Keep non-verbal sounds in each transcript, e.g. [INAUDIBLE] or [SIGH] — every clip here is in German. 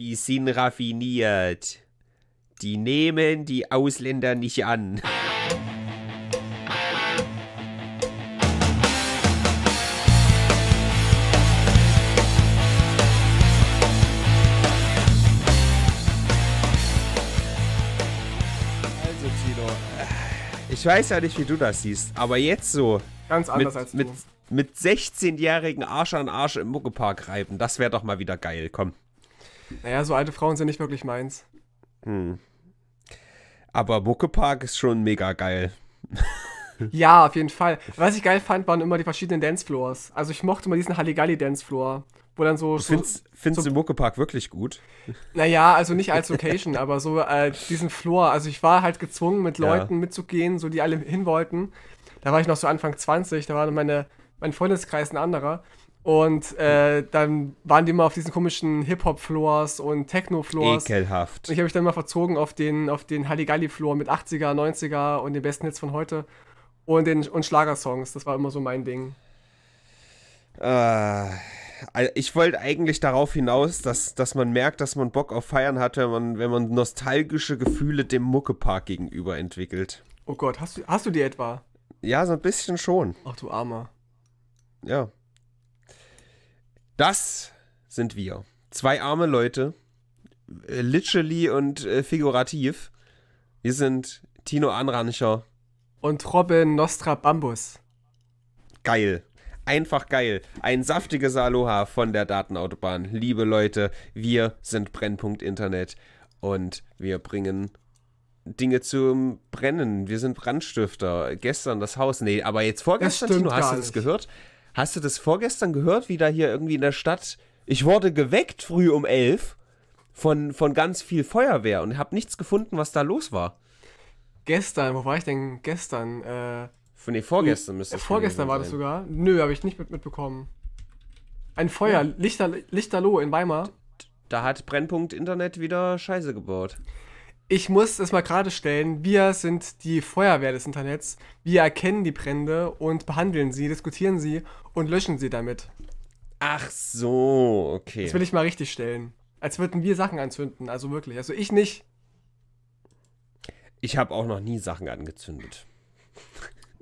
Die sind raffiniert. Die nehmen die Ausländer nicht an. Also Tino, Ich weiß ja nicht, wie du das siehst, aber jetzt so. Ganz anders mit, als du. Mit, mit 16-jährigen Arsch an Arsch im Muckepark reiben, das wäre doch mal wieder geil, komm. Naja, so alte Frauen sind nicht wirklich meins. Hm. Aber Muckepark ist schon mega geil. [LAUGHS] ja, auf jeden Fall. Was ich geil fand, waren immer die verschiedenen Dancefloors. Also ich mochte immer diesen Halligalli-Dancefloor, wo dann so... Findest, so, findest so, du Muckepark wirklich gut? [LAUGHS] Naja, also nicht als Location, aber so äh, diesen Floor. Also ich war halt gezwungen, mit Leuten ja. mitzugehen, so die alle hin wollten. Da war ich noch so Anfang 20, da war meine, mein Freundeskreis ein anderer. Und äh, dann waren die mal auf diesen komischen Hip-Hop-Floors und Techno-Floors. Ekelhaft. Und ich habe mich dann mal verzogen auf den, auf den Halligalli-Floor mit 80er, 90er und den besten Hits von heute. Und, den, und Schlagersongs, das war immer so mein Ding. Äh, ich wollte eigentlich darauf hinaus, dass, dass man merkt, dass man Bock auf Feiern hat, wenn man, wenn man nostalgische Gefühle dem Muckepark gegenüber entwickelt. Oh Gott, hast du, hast du die etwa? Ja, so ein bisschen schon. Ach du Armer. Ja. Das sind wir. Zwei arme Leute, äh, literally und äh, figurativ. Wir sind Tino Anrancher. Und Robin Nostra Bambus. Geil. Einfach geil. Ein saftiges Aloha von der Datenautobahn. Liebe Leute, wir sind Brennpunkt Internet und wir bringen Dinge zum Brennen. Wir sind Brandstifter. Gestern das Haus. Nee, aber jetzt vorgestern, Tino, hast du das gehört? Hast du das vorgestern gehört, wie da hier irgendwie in der Stadt? Ich wurde geweckt früh um elf von, von ganz viel Feuerwehr und habe nichts gefunden, was da los war. Gestern, wo war ich denn gestern? Äh, nee, vorgestern müsste es Vorgestern war das sogar. Nö, habe ich nicht mit, mitbekommen. Ein Feuer, ja. Lichter, Lichterloh in Weimar. Da hat Brennpunkt Internet wieder Scheiße gebaut ich muss es mal gerade stellen. Wir sind die Feuerwehr des Internets. Wir erkennen die Brände und behandeln sie, diskutieren sie und löschen sie damit. Ach so, okay. Das will ich mal richtig stellen. Als würden wir Sachen anzünden, also wirklich. Also ich nicht. Ich habe auch noch nie Sachen angezündet.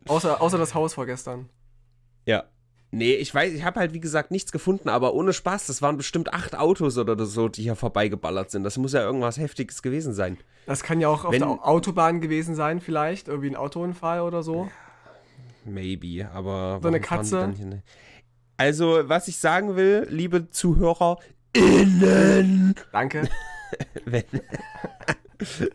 Außer, außer das Haus vorgestern. Ja, Nee, ich weiß, ich habe halt wie gesagt nichts gefunden, aber ohne Spaß, das waren bestimmt acht Autos oder so, die hier vorbeigeballert sind. Das muss ja irgendwas Heftiges gewesen sein. Das kann ja auch auf Wenn, der Autobahn gewesen sein, vielleicht, irgendwie ein Autounfall oder so. Maybe, aber. So eine Katze. Ne? Also, was ich sagen will, liebe Zuhörer, innen! Danke. [LAUGHS] Wenn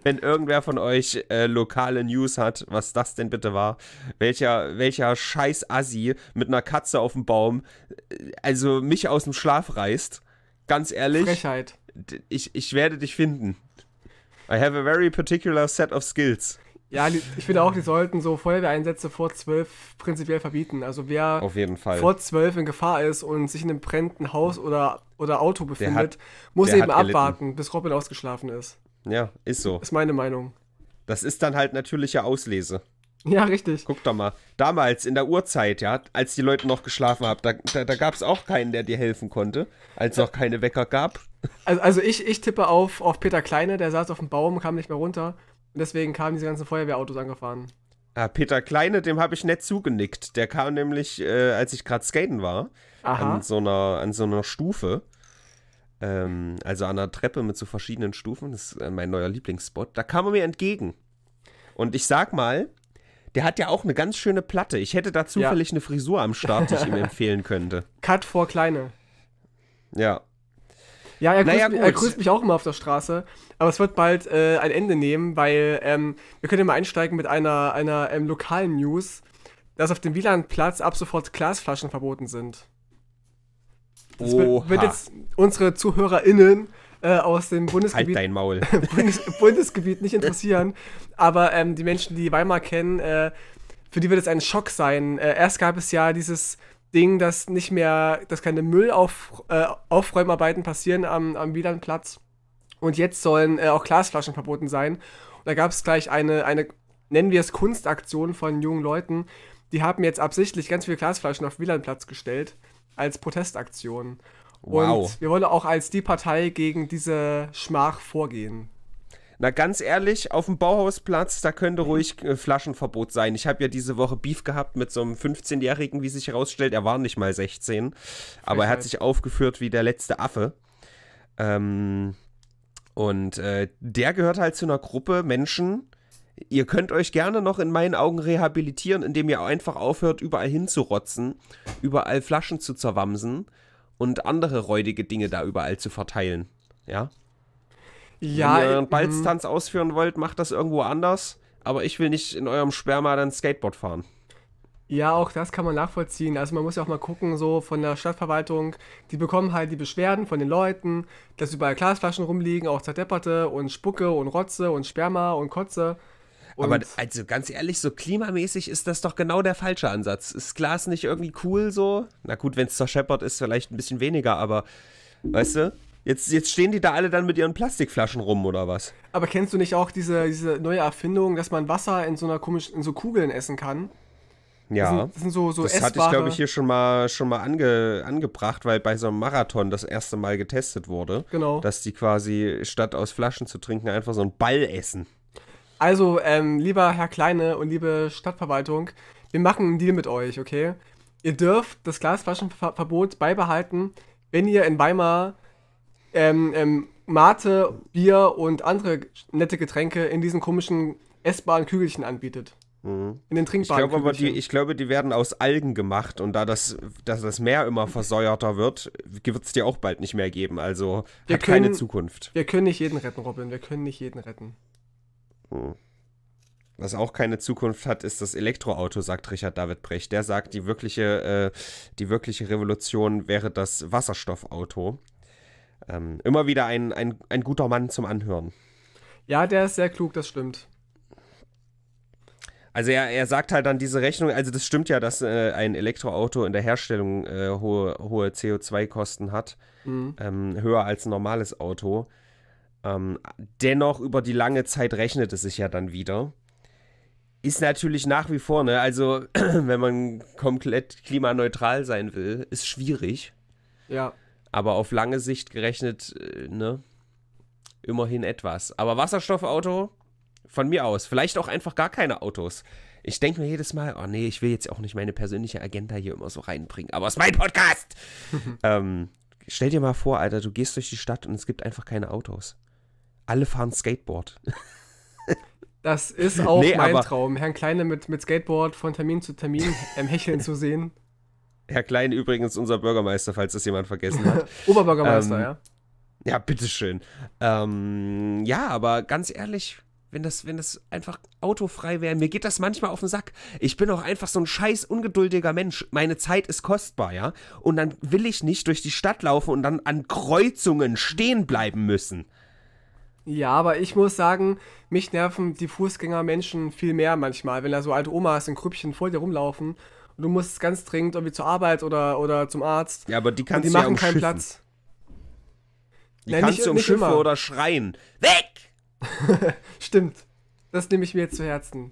wenn irgendwer von euch äh, lokale News hat, was das denn bitte war. Welcher, welcher scheiß Assi mit einer Katze auf dem Baum, äh, also mich aus dem Schlaf reißt. Ganz ehrlich. Frechheit. Ich, ich werde dich finden. I have a very particular set of skills. Ja, ich finde auch, die sollten so Feuerwehreinsätze vor zwölf prinzipiell verbieten. Also wer vor zwölf in Gefahr ist und sich in einem brennenden Haus oder, oder Auto befindet, hat, muss eben abwarten, gelitten. bis Robin ausgeschlafen ist. Ja, ist so. Ist meine Meinung. Das ist dann halt natürliche Auslese. Ja, richtig. Guck doch mal. Damals in der Uhrzeit, ja, als die Leute noch geschlafen haben, da, da, da gab es auch keinen, der dir helfen konnte, als es auch keine Wecker gab. Also, also ich, ich tippe auf, auf Peter Kleine, der saß auf dem Baum, kam nicht mehr runter. Und deswegen kamen diese ganzen Feuerwehrautos angefahren. Ja, ah, Peter Kleine, dem habe ich nett zugenickt. Der kam nämlich, äh, als ich gerade skaten war, an so, einer, an so einer Stufe. Ähm, also an der Treppe mit so verschiedenen Stufen. Das ist äh, mein neuer Lieblingsspot. Da kam er mir entgegen. Und ich sag mal, der hat ja auch eine ganz schöne Platte. Ich hätte da zufällig ja. eine Frisur am Start, die ich ihm [LAUGHS] empfehlen könnte. Cut vor Kleine. Ja. Ja, er grüßt, naja, mich, er grüßt, mich, auch immer auf der Straße. Aber es wird bald äh, ein Ende nehmen, weil ähm, wir können ja mal einsteigen mit einer, einer ähm, lokalen News, dass auf dem Wielandplatz ab sofort Glasflaschen verboten sind. Das Oha. wird jetzt unsere ZuhörerInnen äh, aus dem halt Bundesgebiet, halt [LAUGHS] Bundes Bundesgebiet nicht interessieren. Aber ähm, die Menschen, die Weimar kennen, äh, für die wird es ein Schock sein. Äh, erst gab es ja dieses Ding, dass nicht mehr, dass keine Müllaufräumarbeiten Müllauf, äh, passieren am, am Wielandplatz. Und jetzt sollen äh, auch Glasflaschen verboten sein. Und da gab es gleich eine, eine, nennen wir es Kunstaktion von jungen Leuten. Die haben jetzt absichtlich ganz viele Glasflaschen auf Wielandplatz gestellt als Protestaktion. Wow. Und wir wollen auch als die Partei gegen diese Schmach vorgehen. Na ganz ehrlich, auf dem Bauhausplatz, da könnte mhm. ruhig äh, Flaschenverbot sein. Ich habe ja diese Woche Beef gehabt mit so einem 15-Jährigen, wie sich herausstellt. Er war nicht mal 16, aber er hat sich aufgeführt wie der letzte Affe. Ähm, und äh, der gehört halt zu einer Gruppe Menschen, ihr könnt euch gerne noch in meinen Augen rehabilitieren, indem ihr einfach aufhört, überall hinzurotzen, überall Flaschen zu zerwamsen und andere räudige Dinge da überall zu verteilen. Ja? Ja. Wenn ihr einen mhm. Balztanz ausführen wollt, macht das irgendwo anders, aber ich will nicht in eurem Sperma dann Skateboard fahren. Ja, auch das kann man nachvollziehen. Also man muss ja auch mal gucken, so von der Stadtverwaltung, die bekommen halt die Beschwerden von den Leuten, dass überall Glasflaschen rumliegen, auch zerdepperte und Spucke und Rotze und Sperma und Kotze. Und aber also ganz ehrlich, so klimamäßig ist das doch genau der falsche Ansatz. Ist Glas nicht irgendwie cool so? Na gut, wenn es zur Shepard ist, vielleicht ein bisschen weniger, aber weißt du? Jetzt, jetzt stehen die da alle dann mit ihren Plastikflaschen rum oder was? Aber kennst du nicht auch diese, diese neue Erfindung, dass man Wasser in so einer komischen, in so Kugeln essen kann? Ja. Das, sind, das sind so, so das hatte ich, glaube ich, hier schon mal, schon mal ange, angebracht, weil bei so einem Marathon das erste Mal getestet wurde. Genau. Dass die quasi, statt aus Flaschen zu trinken, einfach so einen Ball essen. Also, ähm, lieber Herr Kleine und liebe Stadtverwaltung, wir machen einen Deal mit euch, okay? Ihr dürft das Glasflaschenverbot beibehalten, wenn ihr in Weimar ähm, ähm, Mate, Bier und andere nette Getränke in diesen komischen essbaren Kügelchen anbietet. Mhm. In den trinkbaren ich glaube, aber die, ich glaube, die werden aus Algen gemacht und da das, dass das Meer immer versäuerter wird, wird es die auch bald nicht mehr geben. Also wir hat können, keine Zukunft. Wir können nicht jeden retten, Robin. Wir können nicht jeden retten. Hm. Was auch keine Zukunft hat, ist das Elektroauto, sagt Richard David Brecht. Der sagt, die wirkliche, äh, die wirkliche Revolution wäre das Wasserstoffauto. Ähm, immer wieder ein, ein, ein guter Mann zum Anhören. Ja, der ist sehr klug, das stimmt. Also er, er sagt halt dann diese Rechnung, also das stimmt ja, dass äh, ein Elektroauto in der Herstellung äh, hohe, hohe CO2-Kosten hat, mhm. ähm, höher als ein normales Auto. Ähm, dennoch, über die lange Zeit rechnet es sich ja dann wieder. Ist natürlich nach wie vor, ne? Also, [CLEARS THROAT] wenn man komplett klimaneutral sein will, ist schwierig. Ja. Aber auf lange Sicht gerechnet, äh, ne? Immerhin etwas. Aber Wasserstoffauto, von mir aus. Vielleicht auch einfach gar keine Autos. Ich denke mir jedes Mal, oh nee, ich will jetzt auch nicht meine persönliche Agenda hier immer so reinbringen, aber es ist mein Podcast. [LAUGHS] ähm, stell dir mal vor, Alter, du gehst durch die Stadt und es gibt einfach keine Autos alle fahren Skateboard. Das ist auch nee, mein Traum, Herrn Kleine mit, mit Skateboard von Termin zu Termin ähm, [LAUGHS] hecheln zu sehen. Herr Klein übrigens unser Bürgermeister, falls das jemand vergessen hat. [LAUGHS] Oberbürgermeister, ähm, ja. Ja, bitteschön. Ähm, ja, aber ganz ehrlich, wenn das, wenn das einfach autofrei wäre, mir geht das manchmal auf den Sack. Ich bin auch einfach so ein scheiß ungeduldiger Mensch. Meine Zeit ist kostbar, ja. Und dann will ich nicht durch die Stadt laufen und dann an Kreuzungen stehen bleiben müssen. Ja, aber ich muss sagen, mich nerven die Fußgängermenschen viel mehr manchmal, wenn da so alte Omas in Krüppchen vor dir rumlaufen und du musst ganz dringend irgendwie zur Arbeit oder, oder zum Arzt. Ja, aber die kannst du die machen umschiffen. keinen Platz. Die Nein, kannst du umschiffen oder schreien. Weg! [LAUGHS] Stimmt. Das nehme ich mir jetzt zu Herzen.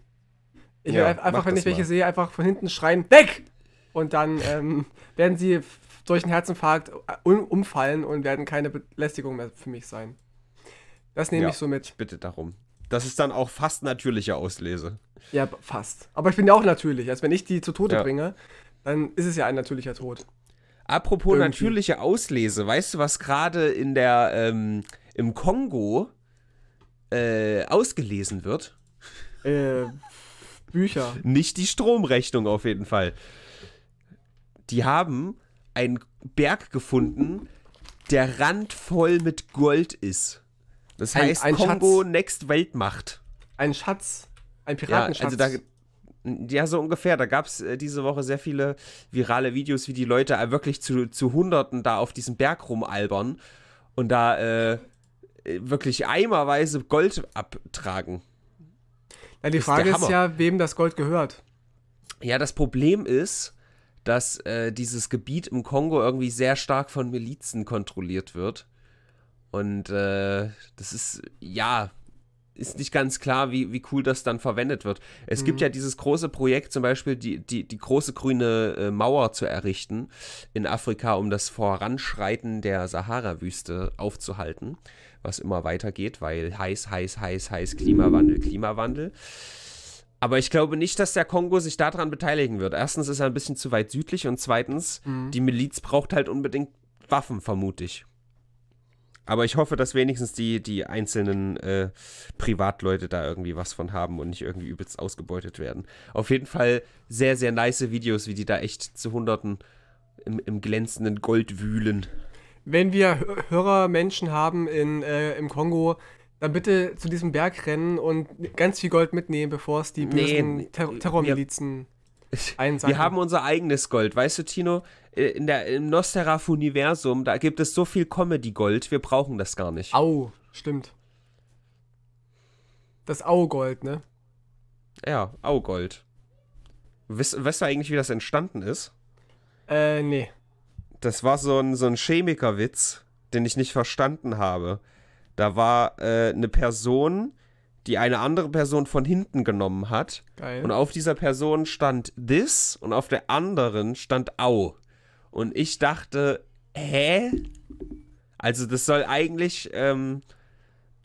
Ich ja, will einfach, wenn ich welche mal. sehe, einfach von hinten schreien, weg! Und dann ähm, [LAUGHS] werden sie durch einen Herzinfarkt äh, umfallen und werden keine Belästigung mehr für mich sein. Das nehme ja, ich so mit. Ich bitte darum. Das ist dann auch fast natürliche Auslese. Ja, fast. Aber ich bin ja auch natürlich. Also wenn ich die zu Tode ja. bringe, dann ist es ja ein natürlicher Tod. Apropos Irgendwie. natürliche Auslese, weißt du, was gerade in der ähm, im Kongo äh, ausgelesen wird? Äh, Bücher. Nicht die Stromrechnung auf jeden Fall. Die haben einen Berg gefunden, der randvoll mit Gold ist. Das ein, heißt ein Kongo Schatz. Next Weltmacht. Ein Schatz. Ein Piratenschatz. Ja, also da, ja, so ungefähr. Da gab es äh, diese Woche sehr viele virale Videos, wie die Leute äh, wirklich zu, zu Hunderten da auf diesem Berg rumalbern und da äh, äh wirklich eimerweise Gold abtragen. Ja, die ist Frage ist ja, wem das Gold gehört. Ja, das Problem ist, dass äh, dieses Gebiet im Kongo irgendwie sehr stark von Milizen kontrolliert wird. Und äh, das ist, ja, ist nicht ganz klar, wie, wie cool das dann verwendet wird. Es mhm. gibt ja dieses große Projekt, zum Beispiel die, die, die große grüne äh, Mauer zu errichten in Afrika, um das Voranschreiten der Sahara-Wüste aufzuhalten, was immer weitergeht, weil heiß, heiß, heiß, heiß, Klimawandel, Klimawandel. Aber ich glaube nicht, dass der Kongo sich daran beteiligen wird. Erstens ist er ein bisschen zu weit südlich und zweitens, mhm. die Miliz braucht halt unbedingt Waffen, vermute ich. Aber ich hoffe, dass wenigstens die, die einzelnen äh, Privatleute da irgendwie was von haben und nicht irgendwie übelst ausgebeutet werden. Auf jeden Fall sehr, sehr nice Videos, wie die da echt zu Hunderten im, im glänzenden Gold wühlen. Wenn wir Hörermenschen haben in, äh, im Kongo, dann bitte zu diesem Berg rennen und ganz viel Gold mitnehmen, bevor es die bösen nee, Ter äh, Terrormilizen. Mir, [LAUGHS] wir haben unser eigenes Gold. Weißt du, Tino, äh, in der, im Nosteraf-Universum, da gibt es so viel Comedy-Gold, wir brauchen das gar nicht. Au, stimmt. Das Au-Gold, ne? Ja, Augold. Weißt, weißt du eigentlich, wie das entstanden ist? Äh, nee. Das war so ein, so ein Chemikerwitz, den ich nicht verstanden habe. Da war äh, eine Person, die eine andere Person von hinten genommen hat. Geil. Und auf dieser Person stand this und auf der anderen stand au. Und ich dachte, hä? Also das soll eigentlich ähm,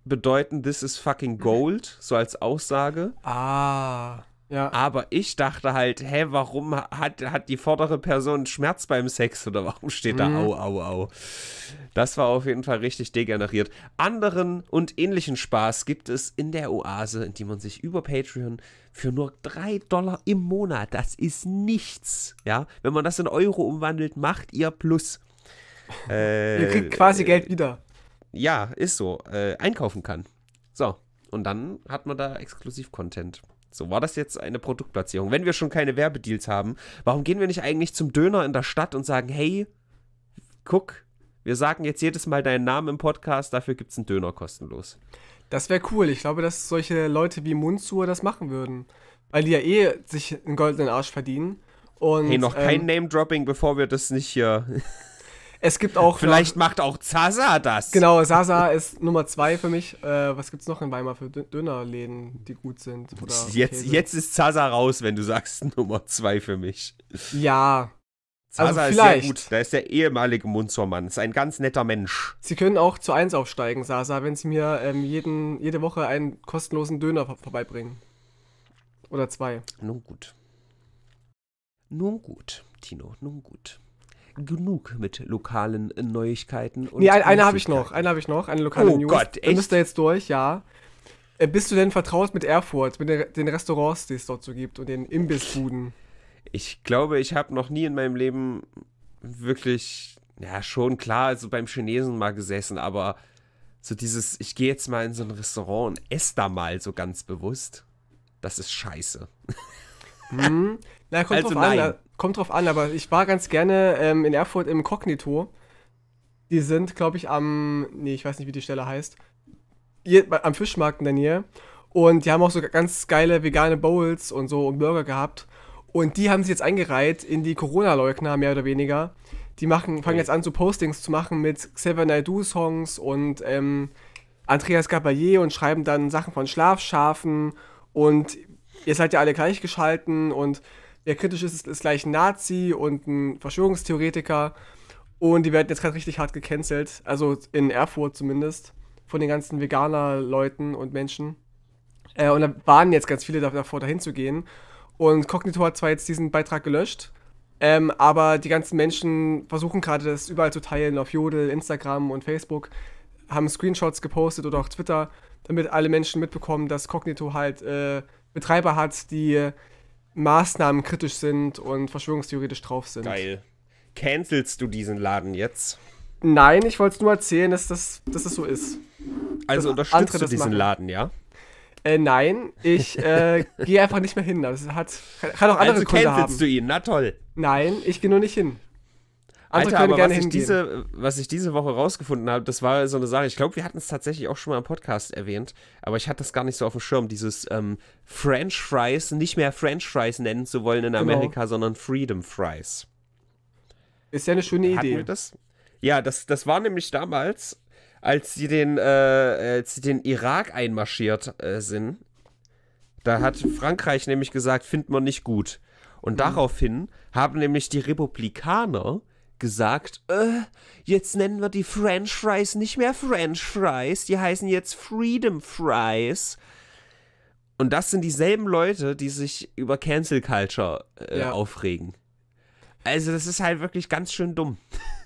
bedeuten, this is fucking gold, so als Aussage. Ah. Ja. Aber ich dachte halt, hä, warum hat, hat die vordere Person Schmerz beim Sex oder warum steht mhm. da au, au, au? Das war auf jeden Fall richtig degeneriert. Anderen und ähnlichen Spaß gibt es in der Oase, in die man sich über Patreon für nur 3 Dollar im Monat, das ist nichts, ja? Wenn man das in Euro umwandelt, macht ihr Plus. Äh, [LAUGHS] ihr kriegt äh, quasi äh, Geld wieder. Ja, ist so. Äh, einkaufen kann. So, und dann hat man da exklusiv Content. So, war das jetzt eine Produktplatzierung? Wenn wir schon keine Werbedeals haben, warum gehen wir nicht eigentlich zum Döner in der Stadt und sagen, hey, guck, wir sagen jetzt jedes Mal deinen Namen im Podcast, dafür gibt es einen Döner kostenlos. Das wäre cool. Ich glaube, dass solche Leute wie Munzur das machen würden. Weil die ja eh sich einen goldenen Arsch verdienen. Und, hey, noch kein ähm, Name-Dropping, bevor wir das nicht hier es gibt auch. Vielleicht ähm, macht auch Zaza das. Genau, Zaza ist Nummer zwei für mich. Äh, was es noch in Weimar für Dönerläden, die gut sind? jetzt, jetzt ist Zaza raus, wenn du sagst [LAUGHS] Nummer zwei für mich. Ja. Zaza also vielleicht. ist sehr gut. Da ist der ehemalige Munzermann. Ist ein ganz netter Mensch. Sie können auch zu eins aufsteigen, Zaza, wenn Sie mir ähm, jeden, jede Woche einen kostenlosen Döner vorbeibringen. Oder zwei. Nun gut. Nun gut, Tino, nun gut genug mit lokalen Neuigkeiten. Und nee, ein, eine habe ich noch. Eine habe ich noch. Eine lokale oh News. Oh Gott, echt? Dann müsst ihr jetzt durch, ja. Äh, bist du denn vertraut mit Erfurt, mit den Restaurants, die es dort so gibt und den Imbissbuden? Ich glaube, ich habe noch nie in meinem Leben wirklich, ja, schon klar, also beim Chinesen mal gesessen, aber so dieses, ich gehe jetzt mal in so ein Restaurant und esse da mal so ganz bewusst, das ist scheiße. Hm. Na, kommt also drauf nein. an. Kommt drauf an, aber ich war ganz gerne ähm, in Erfurt im Cognito. Die sind, glaube ich, am. Nee, ich weiß nicht, wie die Stelle heißt. Hier, am Fischmarkt in der Nähe. Und die haben auch so ganz geile vegane Bowls und so und Burger gehabt. Und die haben sich jetzt eingereiht in die Corona-Leugner, mehr oder weniger. Die machen, fangen jetzt an, so Postings zu machen mit Xavier Naidoo-Songs und ähm, Andreas Gabalier und schreiben dann Sachen von Schlafschafen. Und ihr seid ja alle gleichgeschalten und der kritisch ist, ist gleich ein Nazi und ein Verschwörungstheoretiker. Und die werden jetzt gerade richtig hart gecancelt. Also in Erfurt zumindest. Von den ganzen Veganer-Leuten und Menschen. Äh, und da waren jetzt ganz viele davor, dahin zu gehen. Und Cognito hat zwar jetzt diesen Beitrag gelöscht, ähm, aber die ganzen Menschen versuchen gerade, das überall zu teilen, auf Jodel, Instagram und Facebook, haben Screenshots gepostet oder auch Twitter, damit alle Menschen mitbekommen, dass Cognito halt äh, Betreiber hat, die Maßnahmen kritisch sind und verschwörungstheoretisch drauf sind. Geil. Cancelst du diesen Laden jetzt? Nein, ich wollte es nur erzählen, dass das, dass das so ist. Also dass unterstützt du diesen Laden, ja? Äh, nein, ich äh, [LAUGHS] gehe einfach nicht mehr hin. Das hat, kann, auch also andere also Gründe haben. du ihn, na toll. Nein, ich gehe nur nicht hin. Also Alter, aber was ich, diese, was ich, diese, Woche rausgefunden habe, das war so eine Sache, ich glaube, wir hatten es tatsächlich auch schon mal im Podcast erwähnt, aber ich hatte das gar nicht so auf dem Schirm, dieses ähm, French Fries, nicht mehr French Fries nennen zu wollen in genau. Amerika, genau. sondern Freedom Fries. Ist ja eine schöne hatten Idee. Wir das? Ja, das, das war nämlich damals, als sie den, äh, als sie den Irak einmarschiert äh, sind. Da hat Frankreich nämlich gesagt, findet man nicht gut. Und mhm. daraufhin haben nämlich die Republikaner gesagt, äh, jetzt nennen wir die French Fries nicht mehr French Fries, die heißen jetzt Freedom Fries. Und das sind dieselben Leute, die sich über Cancel Culture äh, ja. aufregen. Also das ist halt wirklich ganz schön dumm.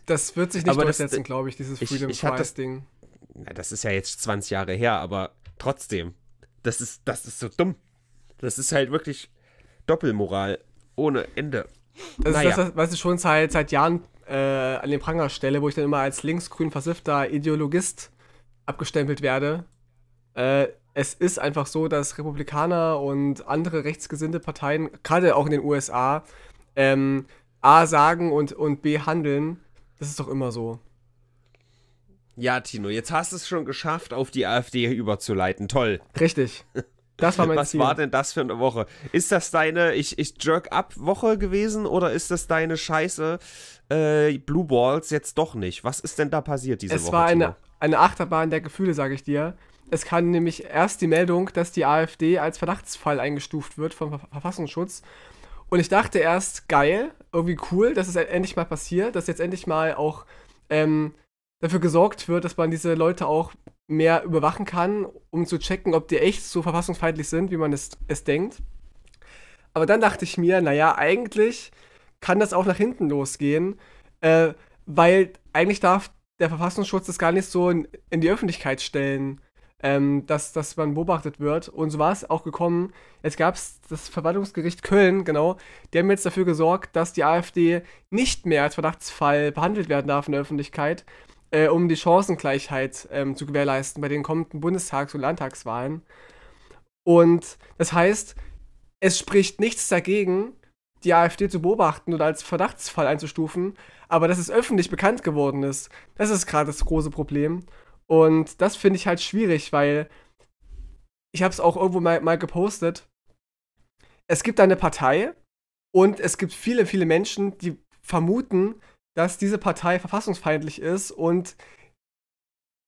Das wird sich nicht aber durchsetzen, glaube ich, dieses Freedom ich, ich Fries Ding. Das, na, das ist ja jetzt 20 Jahre her, aber trotzdem, das ist, das ist so dumm. Das ist halt wirklich Doppelmoral ohne Ende. Das naja. ist das, was ich schon seit, seit Jahren äh, an den Pranger stelle, wo ich dann immer als linksgrün versiffter Ideologist abgestempelt werde. Äh, es ist einfach so, dass Republikaner und andere rechtsgesinnte Parteien, gerade auch in den USA, ähm, A sagen und, und B handeln. Das ist doch immer so. Ja, Tino, jetzt hast du es schon geschafft, auf die AfD überzuleiten. Toll. Richtig. [LAUGHS] Das war mein Was Ziel. war denn das für eine Woche? Ist das deine ich, ich jerk up Woche gewesen oder ist das deine Scheiße äh, Blue Balls jetzt doch nicht? Was ist denn da passiert diese es Woche? Es war eine, eine Achterbahn der Gefühle, sage ich dir. Es kam nämlich erst die Meldung, dass die AfD als Verdachtsfall eingestuft wird vom Verfassungsschutz. Und ich dachte erst, geil, irgendwie cool, dass es endlich mal passiert, dass jetzt endlich mal auch ähm, dafür gesorgt wird, dass man diese Leute auch mehr überwachen kann, um zu checken, ob die echt so verfassungsfeindlich sind, wie man es, es denkt. Aber dann dachte ich mir, naja, eigentlich kann das auch nach hinten losgehen, äh, weil eigentlich darf der Verfassungsschutz das gar nicht so in, in die Öffentlichkeit stellen, ähm, dass, dass man beobachtet wird. Und so war es auch gekommen. Jetzt gab es das Verwaltungsgericht Köln, genau, die haben jetzt dafür gesorgt, dass die AfD nicht mehr als Verdachtsfall behandelt werden darf in der Öffentlichkeit, äh, um die Chancengleichheit ähm, zu gewährleisten bei den kommenden Bundestags- und Landtagswahlen. Und das heißt, es spricht nichts dagegen, die AfD zu beobachten oder als Verdachtsfall einzustufen, aber dass es öffentlich bekannt geworden ist, das ist gerade das große Problem. Und das finde ich halt schwierig, weil ich habe es auch irgendwo mal, mal gepostet. Es gibt eine Partei und es gibt viele, viele Menschen, die vermuten, dass diese Partei verfassungsfeindlich ist und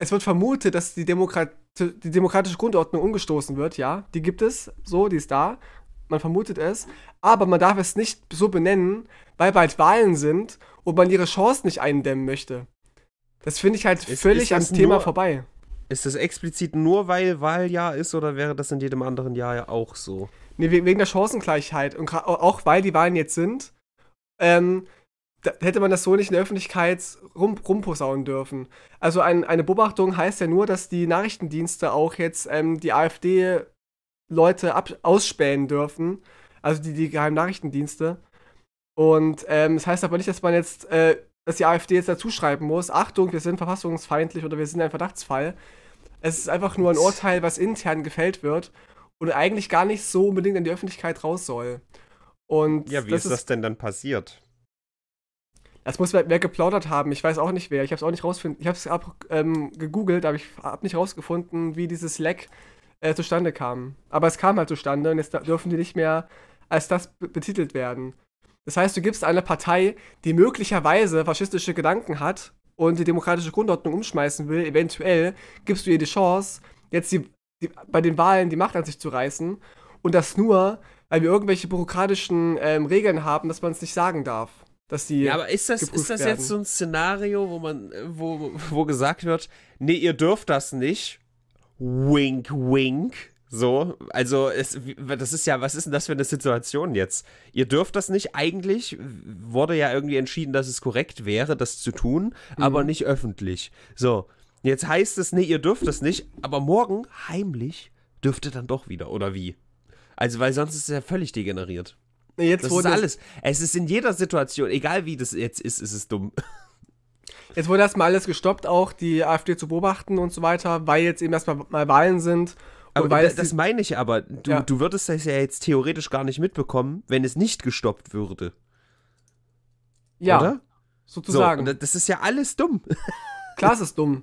es wird vermutet, dass die, Demokrat die demokratische Grundordnung umgestoßen wird, ja, die gibt es, so, die ist da, man vermutet es, aber man darf es nicht so benennen, weil bald Wahlen sind und man ihre Chancen nicht eindämmen möchte. Das finde ich halt ist, völlig ist ans Thema vorbei. Ist das explizit nur, weil Wahljahr ist oder wäre das in jedem anderen Jahr ja auch so? Nee, wegen der Chancengleichheit und auch weil die Wahlen jetzt sind, ähm, hätte man das so nicht in der Öffentlichkeit rum, rumposaunen dürfen. Also ein, eine Beobachtung heißt ja nur, dass die Nachrichtendienste auch jetzt ähm, die AfD-Leute ausspähen dürfen, also die, die geheimen Nachrichtendienste. Und ähm, das heißt aber nicht, dass man jetzt, äh, dass die AfD jetzt dazu schreiben muss, Achtung, wir sind verfassungsfeindlich oder wir sind ein Verdachtsfall. Es ist einfach nur ein Urteil, was intern gefällt wird und eigentlich gar nicht so unbedingt in die Öffentlichkeit raus soll. Und ja, wie ist das denn dann passiert? Das muss wer, halt wer, geplaudert haben. Ich weiß auch nicht wer. Ich habe es auch nicht rausfinden. Ich habe es ähm, gegoogelt, aber ich habe nicht rausgefunden, wie dieses Leck äh, zustande kam. Aber es kam halt zustande und jetzt dürfen die nicht mehr als das betitelt werden. Das heißt, du gibst einer Partei, die möglicherweise faschistische Gedanken hat und die demokratische Grundordnung umschmeißen will, eventuell gibst du ihr die Chance, jetzt die, die, bei den Wahlen die Macht an sich zu reißen und das nur, weil wir irgendwelche bürokratischen ähm, Regeln haben, dass man es nicht sagen darf dass die. Ja, aber ist das, ist das jetzt so ein Szenario, wo man, wo, wo gesagt wird, nee, ihr dürft das nicht. Wink, wink. So, also es, das ist ja, was ist denn das für eine Situation jetzt? Ihr dürft das nicht, eigentlich wurde ja irgendwie entschieden, dass es korrekt wäre, das zu tun, mhm. aber nicht öffentlich. So, jetzt heißt es, nee, ihr dürft das nicht, aber morgen heimlich dürfte dann doch wieder, oder wie? Also, weil sonst ist es ja völlig degeneriert. Jetzt, das ist alles. Es ist in jeder Situation, egal wie das jetzt ist, ist es dumm. [LAUGHS] Jetzt wurde erstmal alles gestoppt, auch die AfD zu beobachten und so weiter, weil jetzt eben erstmal mal Wahlen sind. Aber weil das, das meine ich aber. Du, ja. du würdest das ja jetzt theoretisch gar nicht mitbekommen, wenn es nicht gestoppt würde. Ja. Oder? Sozusagen. So, das ist ja alles dumm. [LAUGHS] Klar, es ist dumm.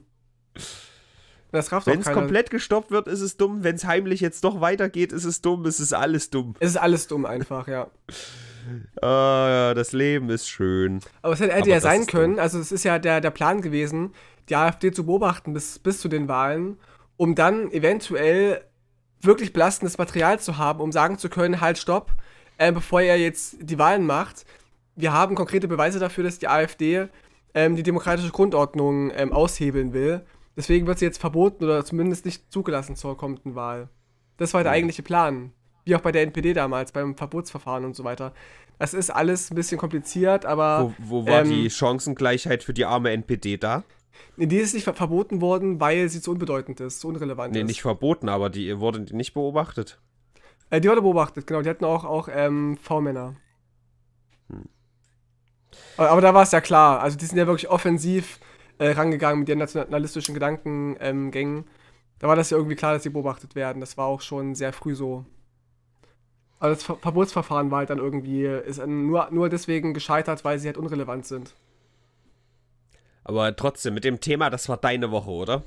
Das rafft Wenn es komplett gestoppt wird, ist es dumm. Wenn es heimlich jetzt doch weitergeht, ist es dumm. Es ist alles dumm. Es ist alles dumm einfach, ja. [LAUGHS] Ah, ja, das Leben ist schön. Aber es hätte, Aber ja sein können. Dumm. Also es ist ja der, der Plan gewesen, die AfD zu beobachten bis, bis zu den Wahlen, um dann eventuell wirklich belastendes Material zu haben, um sagen zu können, halt, stopp, äh, bevor ihr jetzt die Wahlen macht. Wir haben konkrete Beweise dafür, dass die AfD ähm, die demokratische Grundordnung ähm, aushebeln will. Deswegen wird sie jetzt verboten oder zumindest nicht zugelassen zur kommenden Wahl. Das war der eigentliche Plan. Wie auch bei der NPD damals, beim Verbotsverfahren und so weiter. Das ist alles ein bisschen kompliziert, aber. Wo, wo war ähm, die Chancengleichheit für die arme NPD da? die ist nicht ver verboten worden, weil sie zu unbedeutend ist, zu unrelevant nee, ist. Nee, nicht verboten, aber die wurde nicht beobachtet. Äh, die wurde beobachtet, genau. Die hatten auch, auch ähm, V-Männer. Hm. Aber, aber, da war es ja klar. Also, die sind ja wirklich offensiv äh, rangegangen mit ihren nationalistischen Gedankengängen. Ähm, da war das ja irgendwie klar, dass sie beobachtet werden. Das war auch schon sehr früh so. Aber also das Ver Verbotsverfahren war halt dann irgendwie, ist nur, nur deswegen gescheitert, weil sie halt unrelevant sind. Aber trotzdem, mit dem Thema, das war deine Woche, oder?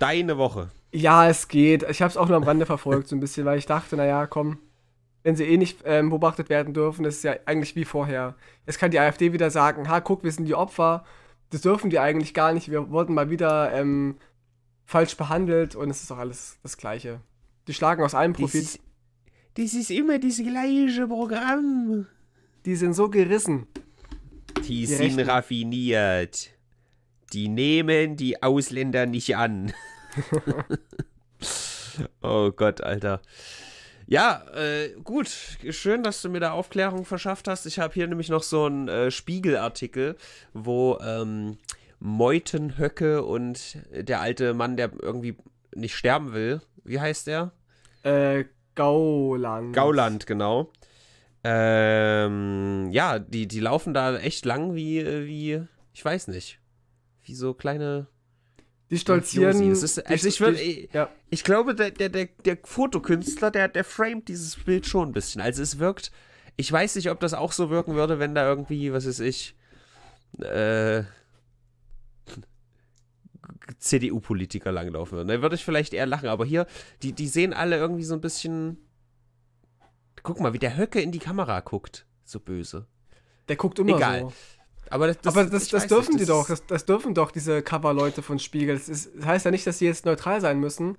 Deine Woche. Ja, es geht. Ich habe es auch nur am Rande [LAUGHS] verfolgt, so ein bisschen, weil ich dachte, naja, komm, wenn sie eh nicht ähm, beobachtet werden dürfen, ist es ja eigentlich wie vorher. Jetzt kann die AfD wieder sagen, ha, guck, wir sind die Opfer das dürfen die eigentlich gar nicht. Wir wurden mal wieder ähm, falsch behandelt und es ist auch alles das Gleiche. Die schlagen aus allem Profit. Das ist, das ist immer das gleiche Programm. Die sind so gerissen. Die, die sind Rechten. raffiniert. Die nehmen die Ausländer nicht an. [LAUGHS] oh Gott, Alter. Ja, äh, gut. Schön, dass du mir da Aufklärung verschafft hast. Ich habe hier nämlich noch so einen äh, Spiegelartikel, wo ähm, Meutenhöcke und der alte Mann, der irgendwie nicht sterben will, wie heißt der? Äh, Gauland. Gauland, genau. Ähm, ja, die, die laufen da echt lang wie, äh, wie, ich weiß nicht, wie so kleine die stolzieren. Die ist, also die, ich, würd, die, ja. ich glaube, der, der, der, der Fotokünstler, der, der framet dieses Bild schon ein bisschen. Also es wirkt. Ich weiß nicht, ob das auch so wirken würde, wenn da irgendwie, was weiß ich, äh, CDU-Politiker langlaufen würden. Da würde ich vielleicht eher lachen, aber hier, die, die sehen alle irgendwie so ein bisschen. Guck mal, wie der Höcke in die Kamera guckt. So böse. Der guckt immer Egal. so. Aber das, das, aber das, das dürfen nicht, die doch, das, dürfen doch diese Cover-Leute von Spiegel. Das, ist, heißt ja nicht, dass sie jetzt neutral sein müssen.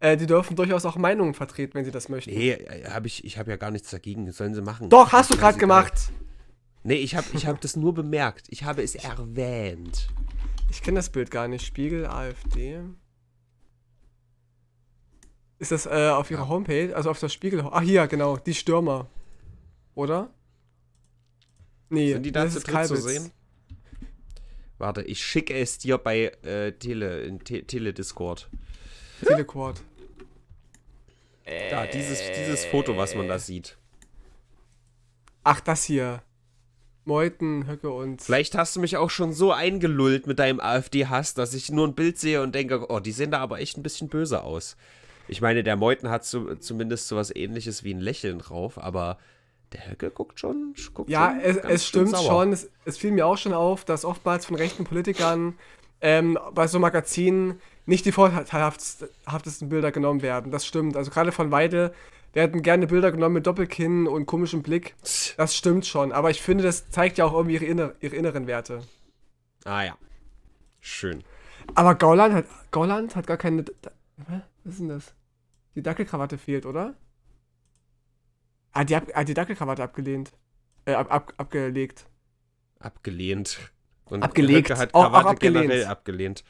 Äh, die dürfen durchaus auch Meinungen vertreten, wenn sie das möchten. Nee, äh, hab ich, ich habe ja gar nichts dagegen. Das sollen sie machen. Doch, hast du gerade gemacht. Nee, ich habe ich hab das nur bemerkt. Ich habe es erwähnt. Ich kenne das Bild gar nicht. Spiegel, AfD. Ist das äh, auf ihrer ja. Homepage? Also auf der Spiegel. Ach, hier, genau. Die Stürmer. Oder? Nee, Sind die da zu dritt zu sehen? Warte, ich schicke es dir bei äh, Tele, in Te Tele-Discord. Telecord. Äh. Da, dieses, dieses Foto, was man da sieht. Ach, das hier. Meuten, Höcke und. Vielleicht hast du mich auch schon so eingelullt mit deinem AfD-Hass, dass ich nur ein Bild sehe und denke, oh, die sehen da aber echt ein bisschen böse aus. Ich meine, der Meuten hat zu, zumindest was ähnliches wie ein Lächeln drauf, aber der Höcke guckt schon. Guckt ja, schon es, es stimmt sauer. schon. Es, es, fiel mir auch schon auf, dass oftmals von rechten Politikern ähm, bei so Magazinen nicht die vorteilhaftesten Bilder genommen werden. Das stimmt. Also gerade von Weidel werden gerne Bilder genommen mit Doppelkinn und komischem Blick. Das stimmt schon. Aber ich finde, das zeigt ja auch irgendwie ihre, inner ihre inneren Werte. Ah ja. Schön. Aber Gauland hat, Gauland hat gar keine. Was ist denn das? Die Dackelkrawatte fehlt, oder? Ah, die, ah, die Dackelkrawatte abgelehnt. Äh, ab, ab, abgelegt. Abgelehnt. Und abgelegt. Höcke hat Krawatte auch, auch abgelehnt. generell abgelehnt.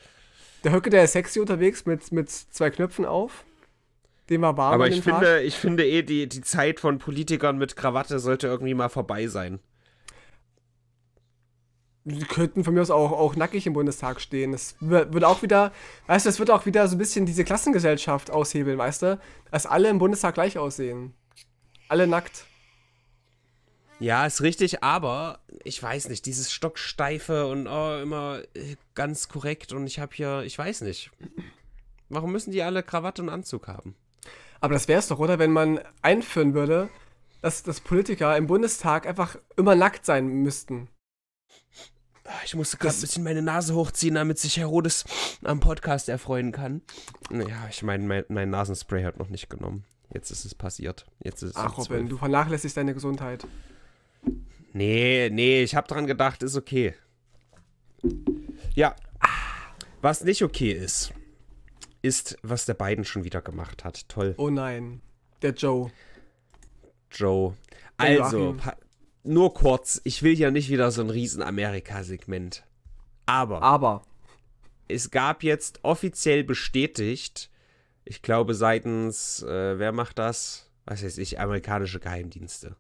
Der Höcke, der ist sexy unterwegs mit, mit zwei Knöpfen auf. Dem war warm. Aber ich finde, ich finde eh, die, die Zeit von Politikern mit Krawatte sollte irgendwie mal vorbei sein. Die könnten von mir aus auch, auch nackig im Bundestag stehen. Das wird auch wieder, weißt du, das wird auch wieder so ein bisschen diese Klassengesellschaft aushebeln, weißt du? Dass alle im Bundestag gleich aussehen alle nackt. Ja, ist richtig, aber ich weiß nicht, dieses stocksteife und oh, immer äh, ganz korrekt und ich habe hier, ich weiß nicht. Warum müssen die alle Krawatte und Anzug haben? Aber das wäre es doch, oder? Wenn man einführen würde, dass, dass Politiker im Bundestag einfach immer nackt sein müssten. Ah, ich musste gerade ein bisschen meine Nase hochziehen, damit sich Herodes am Podcast erfreuen kann. Ja, ich meine, mein, mein Nasenspray hat noch nicht genommen. Jetzt ist es passiert. Jetzt ist Ach, Robin, du vernachlässigst deine Gesundheit. Nee, nee, ich habe dran gedacht, ist okay. Ja. Was nicht okay ist, ist, was der beiden schon wieder gemacht hat. Toll. Oh nein, der Joe. Joe. Also, nur kurz, ich will ja nicht wieder so ein riesen Amerika-Segment. Aber. Aber. Es gab jetzt offiziell bestätigt, ich glaube, seitens, äh, wer macht das? Was weiß ich, amerikanische Geheimdienste.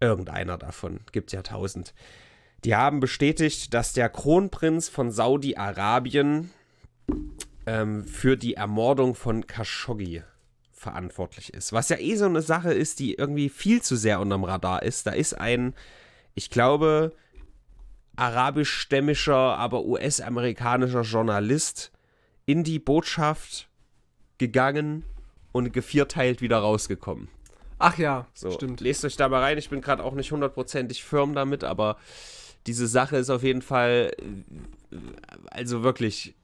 Irgendeiner davon. Gibt ja tausend. Die haben bestätigt, dass der Kronprinz von Saudi-Arabien ähm, für die Ermordung von Khashoggi verantwortlich ist. Was ja eh so eine Sache ist, die irgendwie viel zu sehr unterm Radar ist. Da ist ein, ich glaube, arabischstämmischer, aber US-amerikanischer Journalist in die Botschaft gegangen und gevierteilt wieder rausgekommen. Ach ja, so, stimmt. Lest euch da mal rein. Ich bin gerade auch nicht hundertprozentig firm damit, aber diese Sache ist auf jeden Fall, äh, also wirklich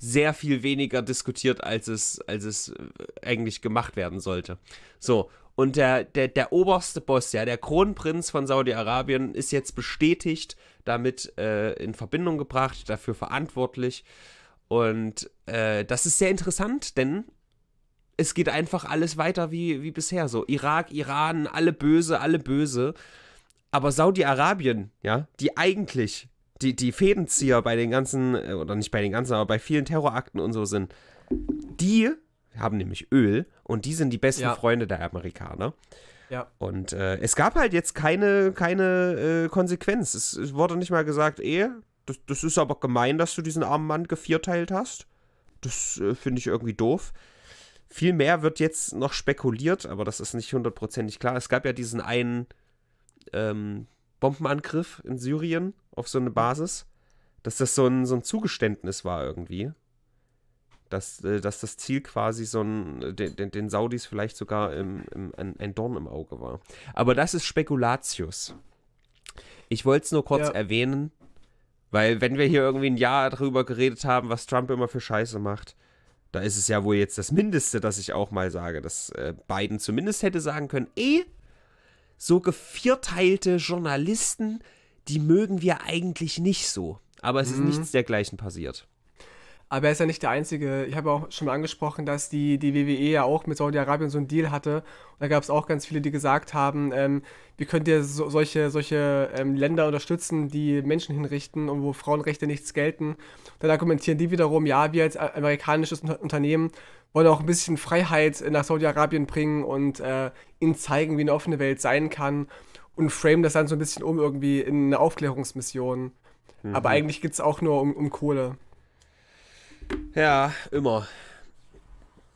sehr viel weniger diskutiert, als es, als es äh, eigentlich gemacht werden sollte. So, und der, der, der oberste Boss, ja, der Kronprinz von Saudi-Arabien ist jetzt bestätigt, damit äh, in Verbindung gebracht, dafür verantwortlich, und äh, das ist sehr interessant, denn es geht einfach alles weiter wie, wie bisher. So Irak, Iran, alle böse, alle böse. Aber Saudi-Arabien, ja, die eigentlich die, die Fädenzieher bei den ganzen, äh, oder nicht bei den ganzen, aber bei vielen Terrorakten und so sind, die haben nämlich Öl und die sind die besten ja. Freunde der Amerikaner. Ja. Und äh, es gab halt jetzt keine, keine äh, Konsequenz. Es, es, wurde nicht mal gesagt, eh, das, das ist aber gemein, dass du diesen armen Mann gevierteilt hast. Das äh, finde ich irgendwie doof. Viel mehr wird jetzt noch spekuliert, aber das ist nicht hundertprozentig klar. Es gab ja diesen einen ähm, Bombenangriff in Syrien auf so eine Basis, dass das so ein, so ein Zugeständnis war irgendwie. Dass, äh, dass das Ziel quasi so ein, äh, den, den Saudis vielleicht sogar im, im, ein, ein Dorn im Auge war. Aber das ist Spekulatius. Ich wollte es nur kurz ja. erwähnen, weil wenn wir hier irgendwie ein Jahr darüber geredet haben, was Trump immer für Scheiße macht, da ist es ja wohl jetzt das Mindeste, dass ich auch mal sage, dass äh, Biden zumindest hätte sagen können, eh, so gevierteilte Journalisten, die mögen wir eigentlich nicht so. Aber es mhm. ist nichts dergleichen passiert. Aber er ist ja nicht der Einzige. Ich habe auch schon mal angesprochen, dass die, die WWE ja auch mit Saudi-Arabien so einen Deal hatte. Und da gab es auch ganz viele, die gesagt haben, ähm, wie könnt ihr so, solche, solche ähm, Länder unterstützen, die Menschen hinrichten und wo Frauenrechte nichts gelten. Dann argumentieren die wiederum, ja, wir als amerikanisches Unternehmen wollen auch ein bisschen Freiheit nach Saudi-Arabien bringen und äh, ihnen zeigen, wie eine offene Welt sein kann und frame das dann so ein bisschen um irgendwie in eine Aufklärungsmission. Mhm. Aber eigentlich geht es auch nur um, um Kohle. Ja, immer.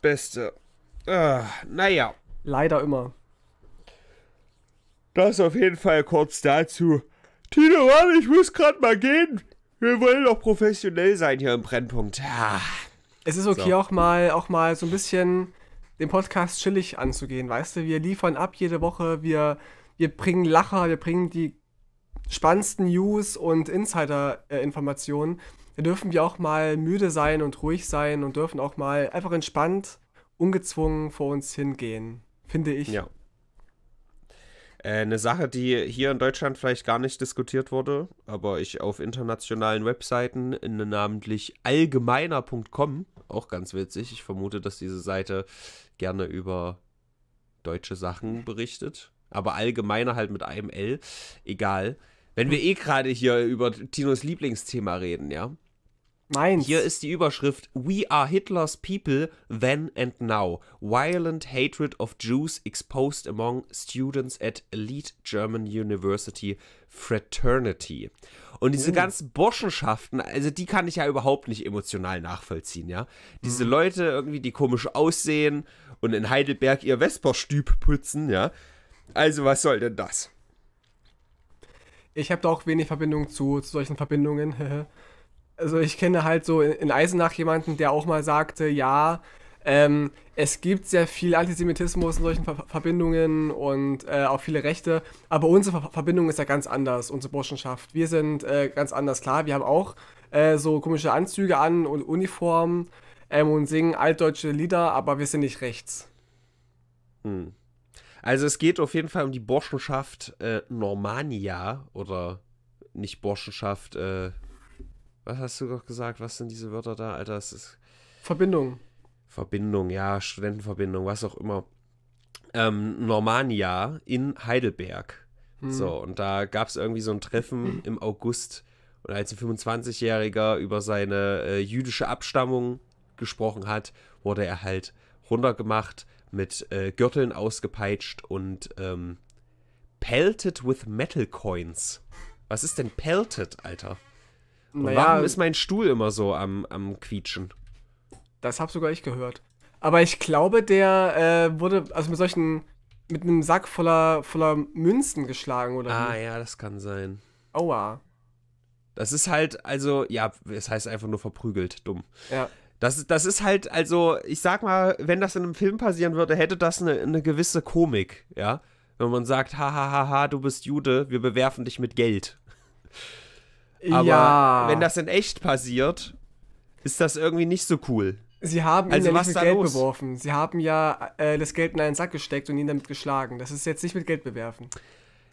Beste. Äh, naja. Leider immer. Das auf jeden Fall kurz dazu. Tino, warte, ich muss gerade mal gehen. Wir wollen doch professionell sein hier im Brennpunkt. Ja. Ah. Es ist okay, so. auch, mal, auch mal so ein bisschen den Podcast chillig anzugehen, weißt du? Wir liefern ab jede Woche, wir, wir bringen Lacher, wir bringen die spannendsten News und Insider-Informationen. Äh, da dürfen wir auch mal müde sein und ruhig sein und dürfen auch mal einfach entspannt, ungezwungen vor uns hingehen, finde ich. Ja. Äh, eine Sache, die hier in Deutschland vielleicht gar nicht diskutiert wurde, aber ich auf internationalen Webseiten, in namentlich allgemeiner.com, auch ganz witzig, ich vermute, dass diese Seite gerne über deutsche Sachen berichtet, aber allgemeiner halt mit einem L, egal. Wenn wir eh gerade hier über Tinos Lieblingsthema reden, ja, Meins. Hier ist die Überschrift: We are Hitler's people then and now. Violent hatred of Jews exposed among students at elite German University Fraternity. Und diese oh. ganzen Burschenschaften, also die kann ich ja überhaupt nicht emotional nachvollziehen, ja. Diese mhm. Leute irgendwie, die komisch aussehen und in Heidelberg ihr Vesperstüb putzen, ja. Also was soll denn das? Ich habe da auch wenig Verbindung zu, zu solchen Verbindungen. [LAUGHS] also ich kenne halt so in Eisenach jemanden, der auch mal sagte, ja, ähm, es gibt sehr viel Antisemitismus in solchen Ver Verbindungen und äh, auch viele Rechte, aber unsere Ver Verbindung ist ja ganz anders, unsere Burschenschaft. Wir sind äh, ganz anders, klar, wir haben auch äh, so komische Anzüge an und Uniformen ähm, und singen altdeutsche Lieder, aber wir sind nicht rechts. Hm. Also es geht auf jeden Fall um die Burschenschaft äh, Normania oder nicht Burschenschaft, äh, was hast du doch gesagt? Was sind diese Wörter da? Alter, es ist. Verbindung. Verbindung, ja, Studentenverbindung, was auch immer. Ähm, Normania in Heidelberg. Hm. So, und da gab es irgendwie so ein Treffen hm. im August. Und als ein 25-Jähriger über seine äh, jüdische Abstammung gesprochen hat, wurde er halt runtergemacht, mit äh, Gürteln ausgepeitscht und ähm, pelted with metal coins. Was ist denn pelted, Alter? Und naja, warum ist mein Stuhl immer so am, am Quietschen? Das hab sogar ich gehört. Aber ich glaube, der äh, wurde also mit solchen, mit einem Sack voller, voller Münzen geschlagen, oder? Ah, wie? ja, das kann sein. Aua. Das ist halt, also, ja, es heißt einfach nur verprügelt, dumm. Ja. Das, das ist halt, also, ich sag mal, wenn das in einem Film passieren würde, hätte das eine, eine gewisse Komik, ja. Wenn man sagt, ha, ha, ha, ha, du bist Jude, wir bewerfen dich mit Geld. Aber ja. wenn das in echt passiert, ist das irgendwie nicht so cool. Sie haben also ihn ja nicht mit Geld los? beworfen. Sie haben ja äh, das Geld in einen Sack gesteckt und ihn damit geschlagen. Das ist jetzt nicht mit Geld bewerfen.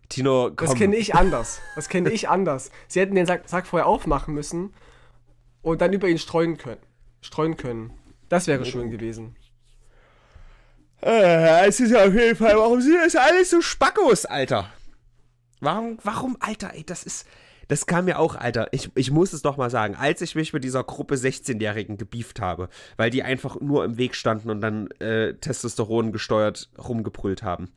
Tino, komm. Das kenne ich [LAUGHS] anders. Das kenne ich anders. Sie hätten den Sack, Sack, vorher aufmachen müssen und dann über ihn streuen können. Streuen können. Das wäre schön gewesen. Äh, es ist ja auf jeden Fall, warum sind das alles so Spackos, Alter? Warum, warum, Alter, ey, das ist, das kam mir auch, Alter, ich, ich muss es doch mal sagen, als ich mich mit dieser Gruppe 16-Jährigen gebieft habe, weil die einfach nur im Weg standen und dann äh, Testosteron gesteuert rumgebrüllt haben,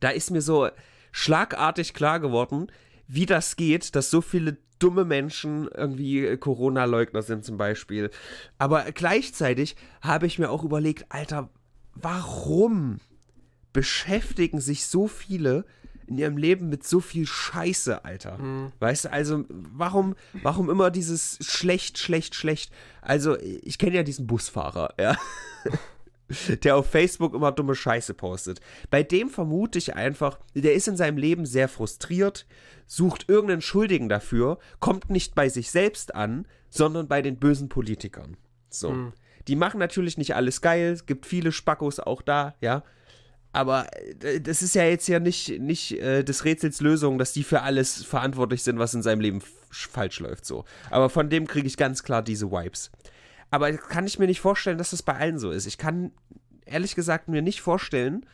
da ist mir so schlagartig klar geworden, wie das geht, dass so viele dumme Menschen irgendwie Corona-Leugner sind zum Beispiel. Aber gleichzeitig habe ich mir auch überlegt, Alter, warum beschäftigen sich so viele mit in ihrem Leben mit so viel Scheiße, Alter. Mhm. Weißt du, also warum, warum immer dieses schlecht, schlecht, schlecht? Also, ich kenne ja diesen Busfahrer, ja. [LAUGHS] der auf Facebook immer dumme Scheiße postet. Bei dem vermute ich einfach, der ist in seinem Leben sehr frustriert, sucht irgendeinen Schuldigen dafür, kommt nicht bei sich selbst an, sondern bei den bösen Politikern. So. Mhm. Die machen natürlich nicht alles geil, es gibt viele Spackos auch da, ja. Aber äh, das ist ja jetzt ja nicht, nicht äh, des Rätsels Lösung, dass die für alles verantwortlich sind, was in seinem Leben falsch läuft. So. Aber von dem kriege ich ganz klar diese Vibes. Aber kann ich mir nicht vorstellen, dass das bei allen so ist. Ich kann ehrlich gesagt mir nicht vorstellen,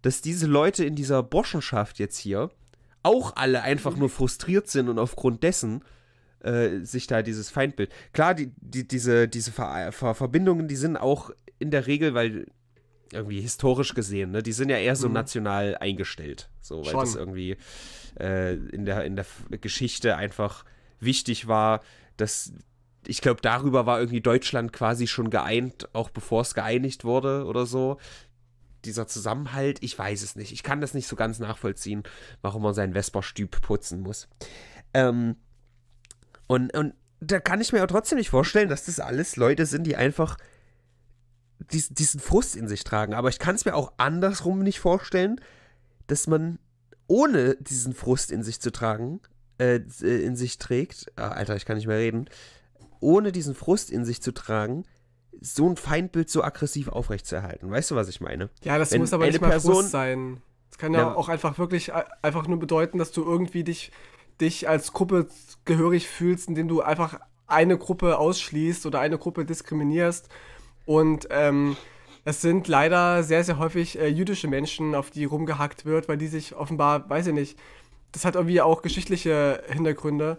dass diese Leute in dieser Burschenschaft jetzt hier auch alle einfach nur frustriert sind und aufgrund dessen äh, sich da dieses Feindbild. Klar, die, die, diese, diese Ver Ver Verbindungen, die sind auch in der Regel, weil irgendwie historisch gesehen, ne? Die sind ja eher so mhm. national eingestellt. So, weil Schon. das irgendwie äh, in, der, in der Geschichte einfach wichtig war, dass ich glaube, darüber war irgendwie Deutschland quasi schon geeint, auch bevor es geeinigt wurde oder so. Dieser Zusammenhalt, ich weiß es nicht. Ich kann das nicht so ganz nachvollziehen, warum man seinen Vesperstüb putzen muss. Ähm, und, und da kann ich mir aber trotzdem nicht vorstellen, dass das alles Leute sind, die einfach diesen, diesen Frust in sich tragen. Aber ich kann es mir auch andersrum nicht vorstellen, dass man ohne diesen Frust in sich zu tragen, äh, äh in sich trägt, äh, Alter, ich kann nicht mehr reden, ohne diesen Frust in sich zu tragen, so ein Feindbild so aggressiv aufrechtzuerhalten. Weißt du, was ich meine? Ja, das Wenn muss aber nicht mal Person, Frust sein. Das kann ja, ja auch einfach wirklich äh, einfach nur bedeuten, dass du irgendwie dich, dich als Gruppe gehörig fühlst, indem du einfach eine Gruppe ausschließt oder eine Gruppe diskriminierst und ähm, es sind leider sehr, sehr häufig äh, jüdische Menschen, auf die rumgehackt wird, weil die sich offenbar, weiß ich nicht, das hat irgendwie auch geschichtliche Hintergründe.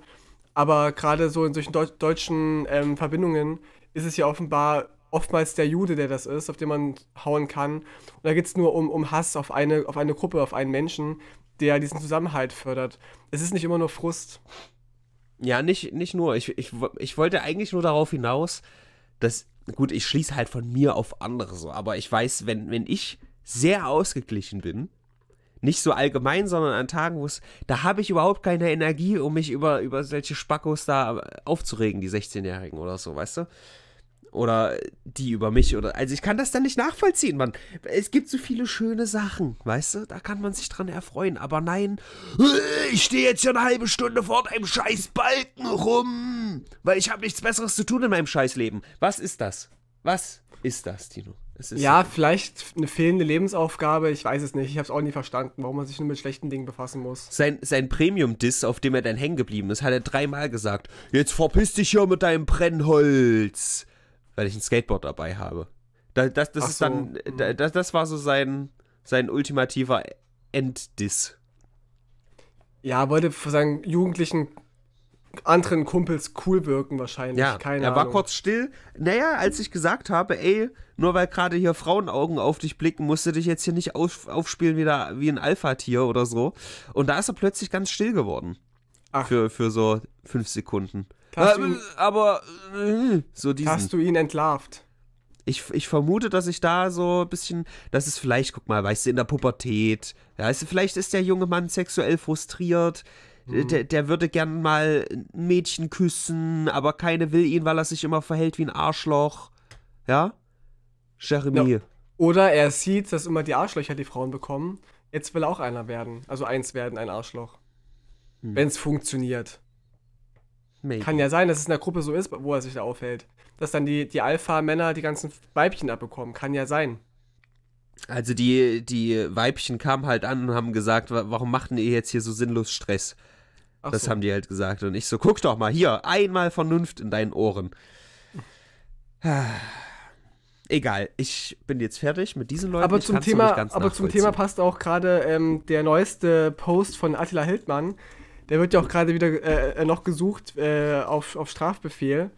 Aber gerade so in solchen Deu deutschen ähm, Verbindungen ist es ja offenbar oftmals der Jude, der das ist, auf den man hauen kann. Und da geht es nur um, um Hass auf eine, auf eine Gruppe, auf einen Menschen, der diesen Zusammenhalt fördert. Es ist nicht immer nur Frust. Ja, nicht, nicht nur. Ich, ich, ich wollte eigentlich nur darauf hinaus, dass gut, ich schließe halt von mir auf andere so, aber ich weiß, wenn, wenn ich sehr ausgeglichen bin, nicht so allgemein, sondern an Tagen, wo es, da habe ich überhaupt keine Energie, um mich über, über solche Spackos da aufzuregen, die 16-Jährigen oder so, weißt du? Oder die über mich oder. Also ich kann das dann nicht nachvollziehen, Mann. Es gibt so viele schöne Sachen, weißt du? Da kann man sich dran erfreuen. Aber nein, ich stehe jetzt hier eine halbe Stunde vor einem scheiß Balken rum. Weil ich habe nichts Besseres zu tun in meinem Scheißleben. Was ist das? Was ist das, Tino? ja, so. vielleicht eine fehlende Lebensaufgabe, ich weiß es nicht. Ich habe es auch nie verstanden, warum man sich nur mit schlechten Dingen befassen muss. Sein, sein Premium-Diss, auf dem er dann hängen geblieben ist, hat er dreimal gesagt: Jetzt verpiss dich hier mit deinem Brennholz weil ich ein Skateboard dabei habe. Das, das, das ist so. dann, hm. das, das war so sein, sein ultimativer Enddiss. Ja, wollte seinen Jugendlichen anderen Kumpels cool wirken wahrscheinlich. Ja, Keine er war Ahnung. kurz still. Naja, als ich gesagt habe, ey, nur weil gerade hier Frauenaugen auf dich blicken, musst du dich jetzt hier nicht auf, aufspielen wie, da, wie ein Alpha-Tier oder so. Und da ist er plötzlich ganz still geworden. Ach. Für, für so fünf Sekunden. Hast äh, aber äh, so diesen. Hast du ihn entlarvt? Ich, ich vermute, dass ich da so ein bisschen, das ist vielleicht, guck mal, weißt du, in der Pubertät, weißt du, vielleicht ist der junge Mann sexuell frustriert, hm. der, der würde gern mal ein Mädchen küssen, aber keine will ihn, weil er sich immer verhält wie ein Arschloch. Ja? Jeremy. Ja. Oder er sieht, dass immer die Arschlöcher die Frauen bekommen. Jetzt will auch einer werden. Also eins werden, ein Arschloch. Hm. Wenn es funktioniert. Maybe. Kann ja sein, dass es in der Gruppe so ist, wo er sich da aufhält. Dass dann die, die Alpha-Männer die ganzen Weibchen abbekommen. Kann ja sein. Also die, die Weibchen kamen halt an und haben gesagt, warum machten ihr jetzt hier so sinnlos Stress? Ach das so. haben die halt gesagt. Und ich so, guck doch mal hier, einmal Vernunft in deinen Ohren. [SIGHS] Egal, ich bin jetzt fertig mit diesen Leuten. Aber zum, Thema, aber zum Thema passt auch gerade ähm, der neueste Post von Attila Hildmann, der wird ja auch gerade wieder äh, äh, noch gesucht äh, auf, auf Strafbefehl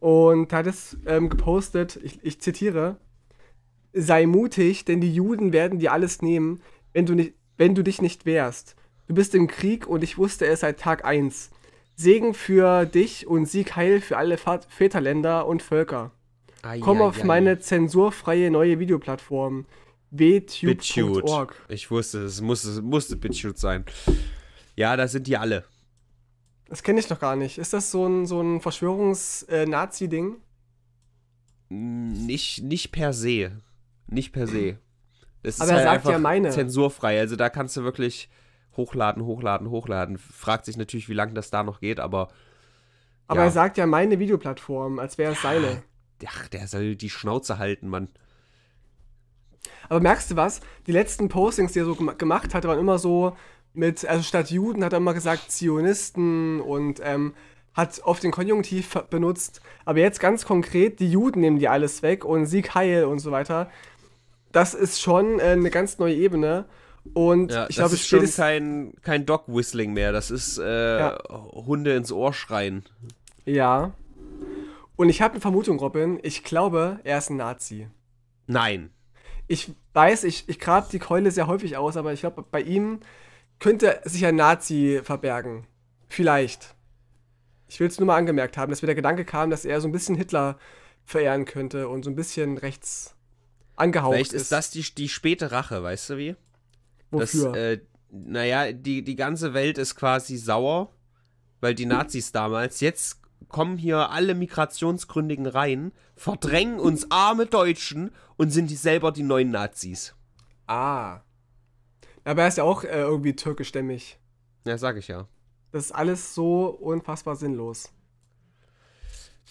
und hat es ähm, gepostet, ich, ich zitiere, sei mutig, denn die Juden werden dir alles nehmen, wenn du, nicht, wenn du dich nicht wehrst. Du bist im Krieg und ich wusste es seit Tag 1. Segen für dich und Sieg heil für alle Väterländer und Völker. Ai, Komm ai, auf ai. meine zensurfreie neue Videoplattform. btube.org. Ich wusste, es musste, musste BitChute sein. Ja, da sind die alle. Das kenne ich doch gar nicht. Ist das so ein, so ein Verschwörungs-Nazi-Ding? Nicht, nicht per se. Nicht per se. Das Aber ist er halt sagt ja meine. Zensurfrei. Also da kannst du wirklich hochladen, hochladen, hochladen. Fragt sich natürlich, wie lange das da noch geht, aber. Aber ja. er sagt ja meine Videoplattform, als wäre es seine. Ach, der soll die Schnauze halten, Mann. Aber merkst du was? Die letzten Postings, die er so gemacht hat, waren immer so, mit, also statt Juden hat er immer gesagt Zionisten und ähm, hat oft den Konjunktiv benutzt. Aber jetzt ganz konkret, die Juden nehmen die alles weg und Sieg Heil und so weiter. Das ist schon äh, eine ganz neue Ebene. Und ja, ich glaube, es ist schon kein, kein Dog-Whistling mehr. Das ist äh, ja. Hunde ins Ohr schreien. Ja. Und ich habe eine Vermutung, Robin. Ich glaube, er ist ein Nazi. Nein. Ich weiß, ich, ich grab die Keule sehr häufig aus, aber ich glaube, bei ihm könnte sich ein Nazi verbergen. Vielleicht. Ich will es nur mal angemerkt haben, dass mir der Gedanke kam, dass er so ein bisschen Hitler verehren könnte und so ein bisschen rechts angehaucht Vielleicht ist. ist das die, die späte Rache, weißt du wie? Wofür? Dass, äh, naja, die, die ganze Welt ist quasi sauer, weil die Nazis damals, jetzt kommen hier alle migrationsgründigen rein, verdrängen uns arme Deutschen und sind die selber die neuen Nazis. Ah. Aber er ist ja auch äh, irgendwie türkischstämmig. Ja, sag ich ja. Das ist alles so unfassbar sinnlos.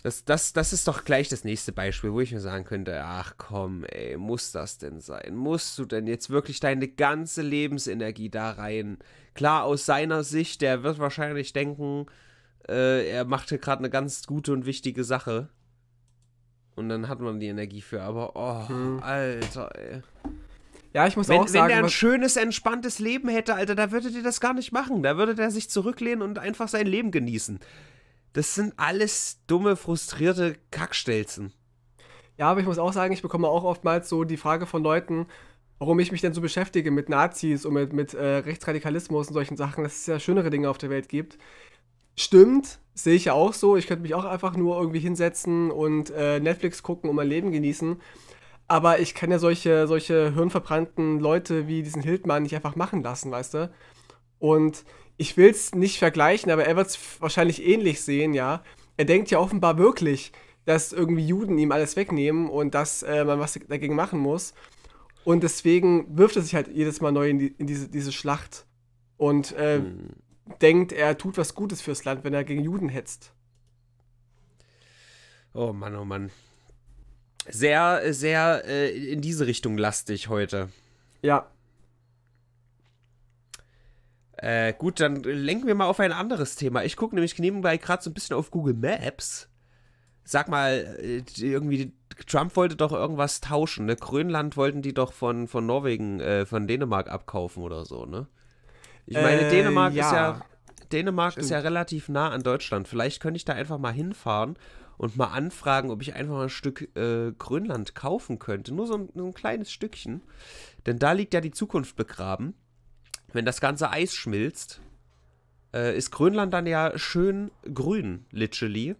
Das, das, das ist doch gleich das nächste Beispiel, wo ich mir sagen könnte, ach komm, ey, muss das denn sein? Musst du denn jetzt wirklich deine ganze Lebensenergie da rein? Klar, aus seiner Sicht, der wird wahrscheinlich denken, äh, er macht hier gerade eine ganz gute und wichtige Sache. Und dann hat man die Energie für, aber oh, hm. Alter, ey. Ja, ich muss wenn, auch sagen. Wenn der ein schönes, entspanntes Leben hätte, Alter, da würde der das gar nicht machen. Da würde der sich zurücklehnen und einfach sein Leben genießen. Das sind alles dumme, frustrierte Kackstelzen. Ja, aber ich muss auch sagen, ich bekomme auch oftmals so die Frage von Leuten, warum ich mich denn so beschäftige mit Nazis und mit, mit äh, Rechtsradikalismus und solchen Sachen, dass es ja schönere Dinge auf der Welt gibt. Stimmt, sehe ich ja auch so. Ich könnte mich auch einfach nur irgendwie hinsetzen und äh, Netflix gucken und mein Leben genießen. Aber ich kann ja solche, solche hirnverbrannten Leute wie diesen Hildmann nicht einfach machen lassen, weißt du? Und ich will es nicht vergleichen, aber er wird es wahrscheinlich ähnlich sehen, ja. Er denkt ja offenbar wirklich, dass irgendwie Juden ihm alles wegnehmen und dass äh, man was dagegen machen muss. Und deswegen wirft er sich halt jedes Mal neu in, die, in diese, diese Schlacht und äh, hm. denkt, er tut was Gutes fürs Land, wenn er gegen Juden hetzt. Oh Mann, oh Mann sehr, sehr äh, in diese Richtung lastig heute. Ja. Äh, gut, dann lenken wir mal auf ein anderes Thema. Ich gucke nämlich nebenbei gerade so ein bisschen auf Google Maps. Sag mal, äh, irgendwie, Trump wollte doch irgendwas tauschen, ne? Grönland wollten die doch von, von Norwegen, äh, von Dänemark abkaufen oder so, ne? Ich meine, äh, Dänemark ja. ist ja Dänemark Stimmt. ist ja relativ nah an Deutschland. Vielleicht könnte ich da einfach mal hinfahren und mal anfragen, ob ich einfach mal ein Stück äh, Grönland kaufen könnte. Nur so ein, nur ein kleines Stückchen. Denn da liegt ja die Zukunft begraben. Wenn das ganze Eis schmilzt, äh, ist Grönland dann ja schön grün, literally.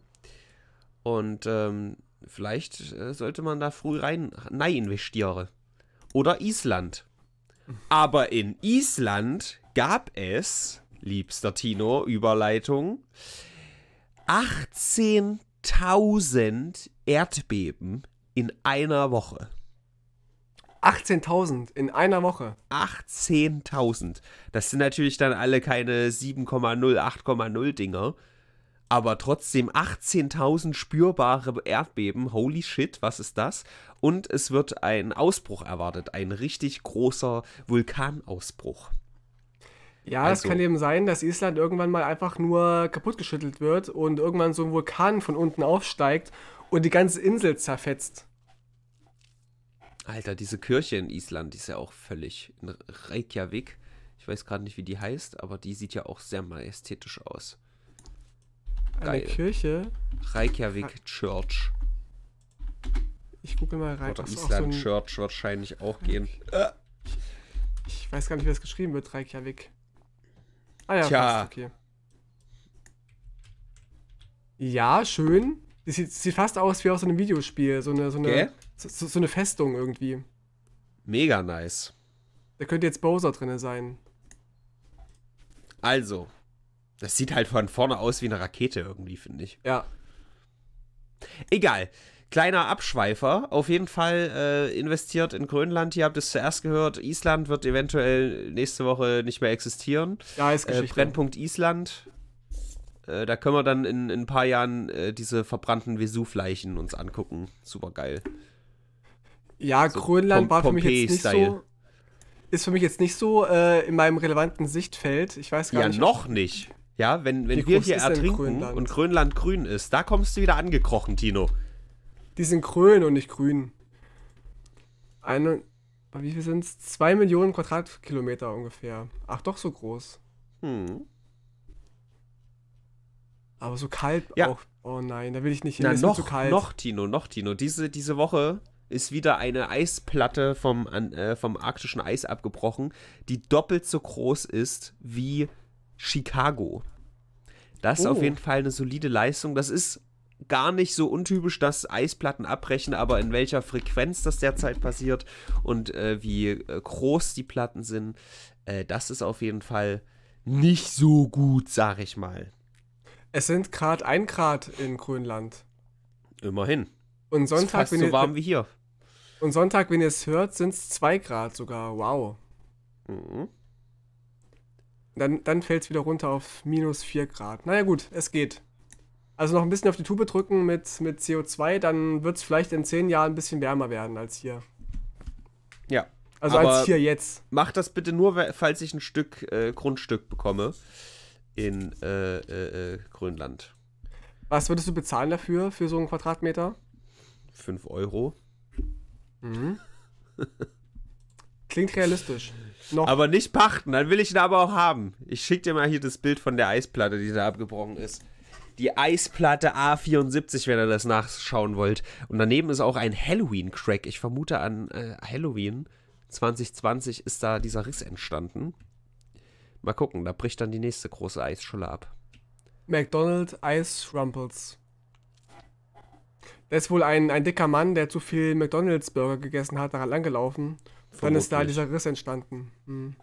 Und ähm, vielleicht äh, sollte man da früh rein, rein investieren. Oder Island. Aber in Island gab es, liebster Tino, Überleitung, 18 18.000 Erdbeben in einer Woche. 18.000 in einer Woche. 18.000. Das sind natürlich dann alle keine 7,0, 8,0 Dinger. Aber trotzdem 18.000 spürbare Erdbeben. Holy shit, was ist das? Und es wird ein Ausbruch erwartet. Ein richtig großer Vulkanausbruch. Ja, also. das kann eben sein, dass Island irgendwann mal einfach nur kaputtgeschüttelt wird und irgendwann so ein Vulkan von unten aufsteigt und die ganze Insel zerfetzt. Alter, diese Kirche in Island, die ist ja auch völlig in Reykjavik. Ich weiß gerade nicht, wie die heißt, aber die sieht ja auch sehr majestätisch aus. Geil. Eine Kirche? Reykjavik Re Church. Ich gucke mal rein. Oder Ach, Island so Church wahrscheinlich auch gehen. Ich, ich weiß gar nicht, wie das geschrieben wird, Reykjavik. Ah ja, Tja. Passt, okay. Ja, schön. Das sieht, sieht, fast aus wie aus einem Videospiel. So eine, so eine, okay. so, so, eine Festung irgendwie. Mega nice. Da könnte jetzt Bowser drin sein. Also, das sieht halt von vorne aus wie eine Rakete irgendwie, finde ich. Ja. Egal kleiner Abschweifer. Auf jeden Fall äh, investiert in Grönland. Ihr habt es zuerst gehört. Island wird eventuell nächste Woche nicht mehr existieren. Ja, ist äh, Geschichte. Äh, Brennpunkt Island. Äh, da können wir dann in, in ein paar Jahren äh, diese verbrannten Vesuvleichen uns angucken. Super geil. Ja, so Grönland Pom war für mich jetzt nicht Style. so. Ist für mich jetzt nicht so äh, in meinem relevanten Sichtfeld. Ich weiß gar ja, nicht. Ja, noch nicht. Ja, wenn, wenn wir hier ertrinken Grönland? und Grönland grün ist, da kommst du wieder angekrochen, Tino. Die sind grün und nicht grün. Eine, wie viel sind es? Zwei Millionen Quadratkilometer ungefähr. Ach, doch so groß. Hm. Aber so kalt ja. auch. Oh nein, da will ich nicht hin. Na, ist noch, zu kalt. noch, Tino, noch, Tino. Diese, diese Woche ist wieder eine Eisplatte vom, äh, vom arktischen Eis abgebrochen, die doppelt so groß ist wie Chicago. Das ist auf oh. jeden Fall eine solide Leistung. Das ist gar nicht so untypisch, dass Eisplatten abbrechen, aber in welcher Frequenz das derzeit passiert und äh, wie äh, groß die Platten sind, äh, das ist auf jeden Fall nicht so gut, sag ich mal. Es sind gerade ein Grad in Grönland. Immerhin. Und Sonntag, ist fast so warm wie hier. Und Sonntag, wenn ihr es hört, sind es zwei Grad sogar. Wow. Mhm. Dann, dann fällt es wieder runter auf minus vier Grad. Naja gut, es geht. Also noch ein bisschen auf die Tube drücken mit, mit CO2, dann wird es vielleicht in zehn Jahren ein bisschen wärmer werden als hier. Ja. Also als hier jetzt. Mach das bitte nur, falls ich ein Stück äh, Grundstück bekomme in äh, äh, äh, Grönland. Was würdest du bezahlen dafür, für so einen Quadratmeter? 5 Euro. Mhm. Klingt realistisch. Noch. Aber nicht pachten, dann will ich ihn aber auch haben. Ich schick dir mal hier das Bild von der Eisplatte, die da abgebrochen ist die Eisplatte A74, wenn ihr das nachschauen wollt. Und daneben ist auch ein Halloween-Crack. Ich vermute an äh, Halloween 2020 ist da dieser Riss entstanden. Mal gucken, da bricht dann die nächste große Eisscholle ab. McDonald's Ice Rumples. Der ist wohl ein, ein dicker Mann, der zu viel McDonalds Burger gegessen hat, daran langgelaufen. Vermutlich. Dann ist da dieser Riss entstanden. Hm.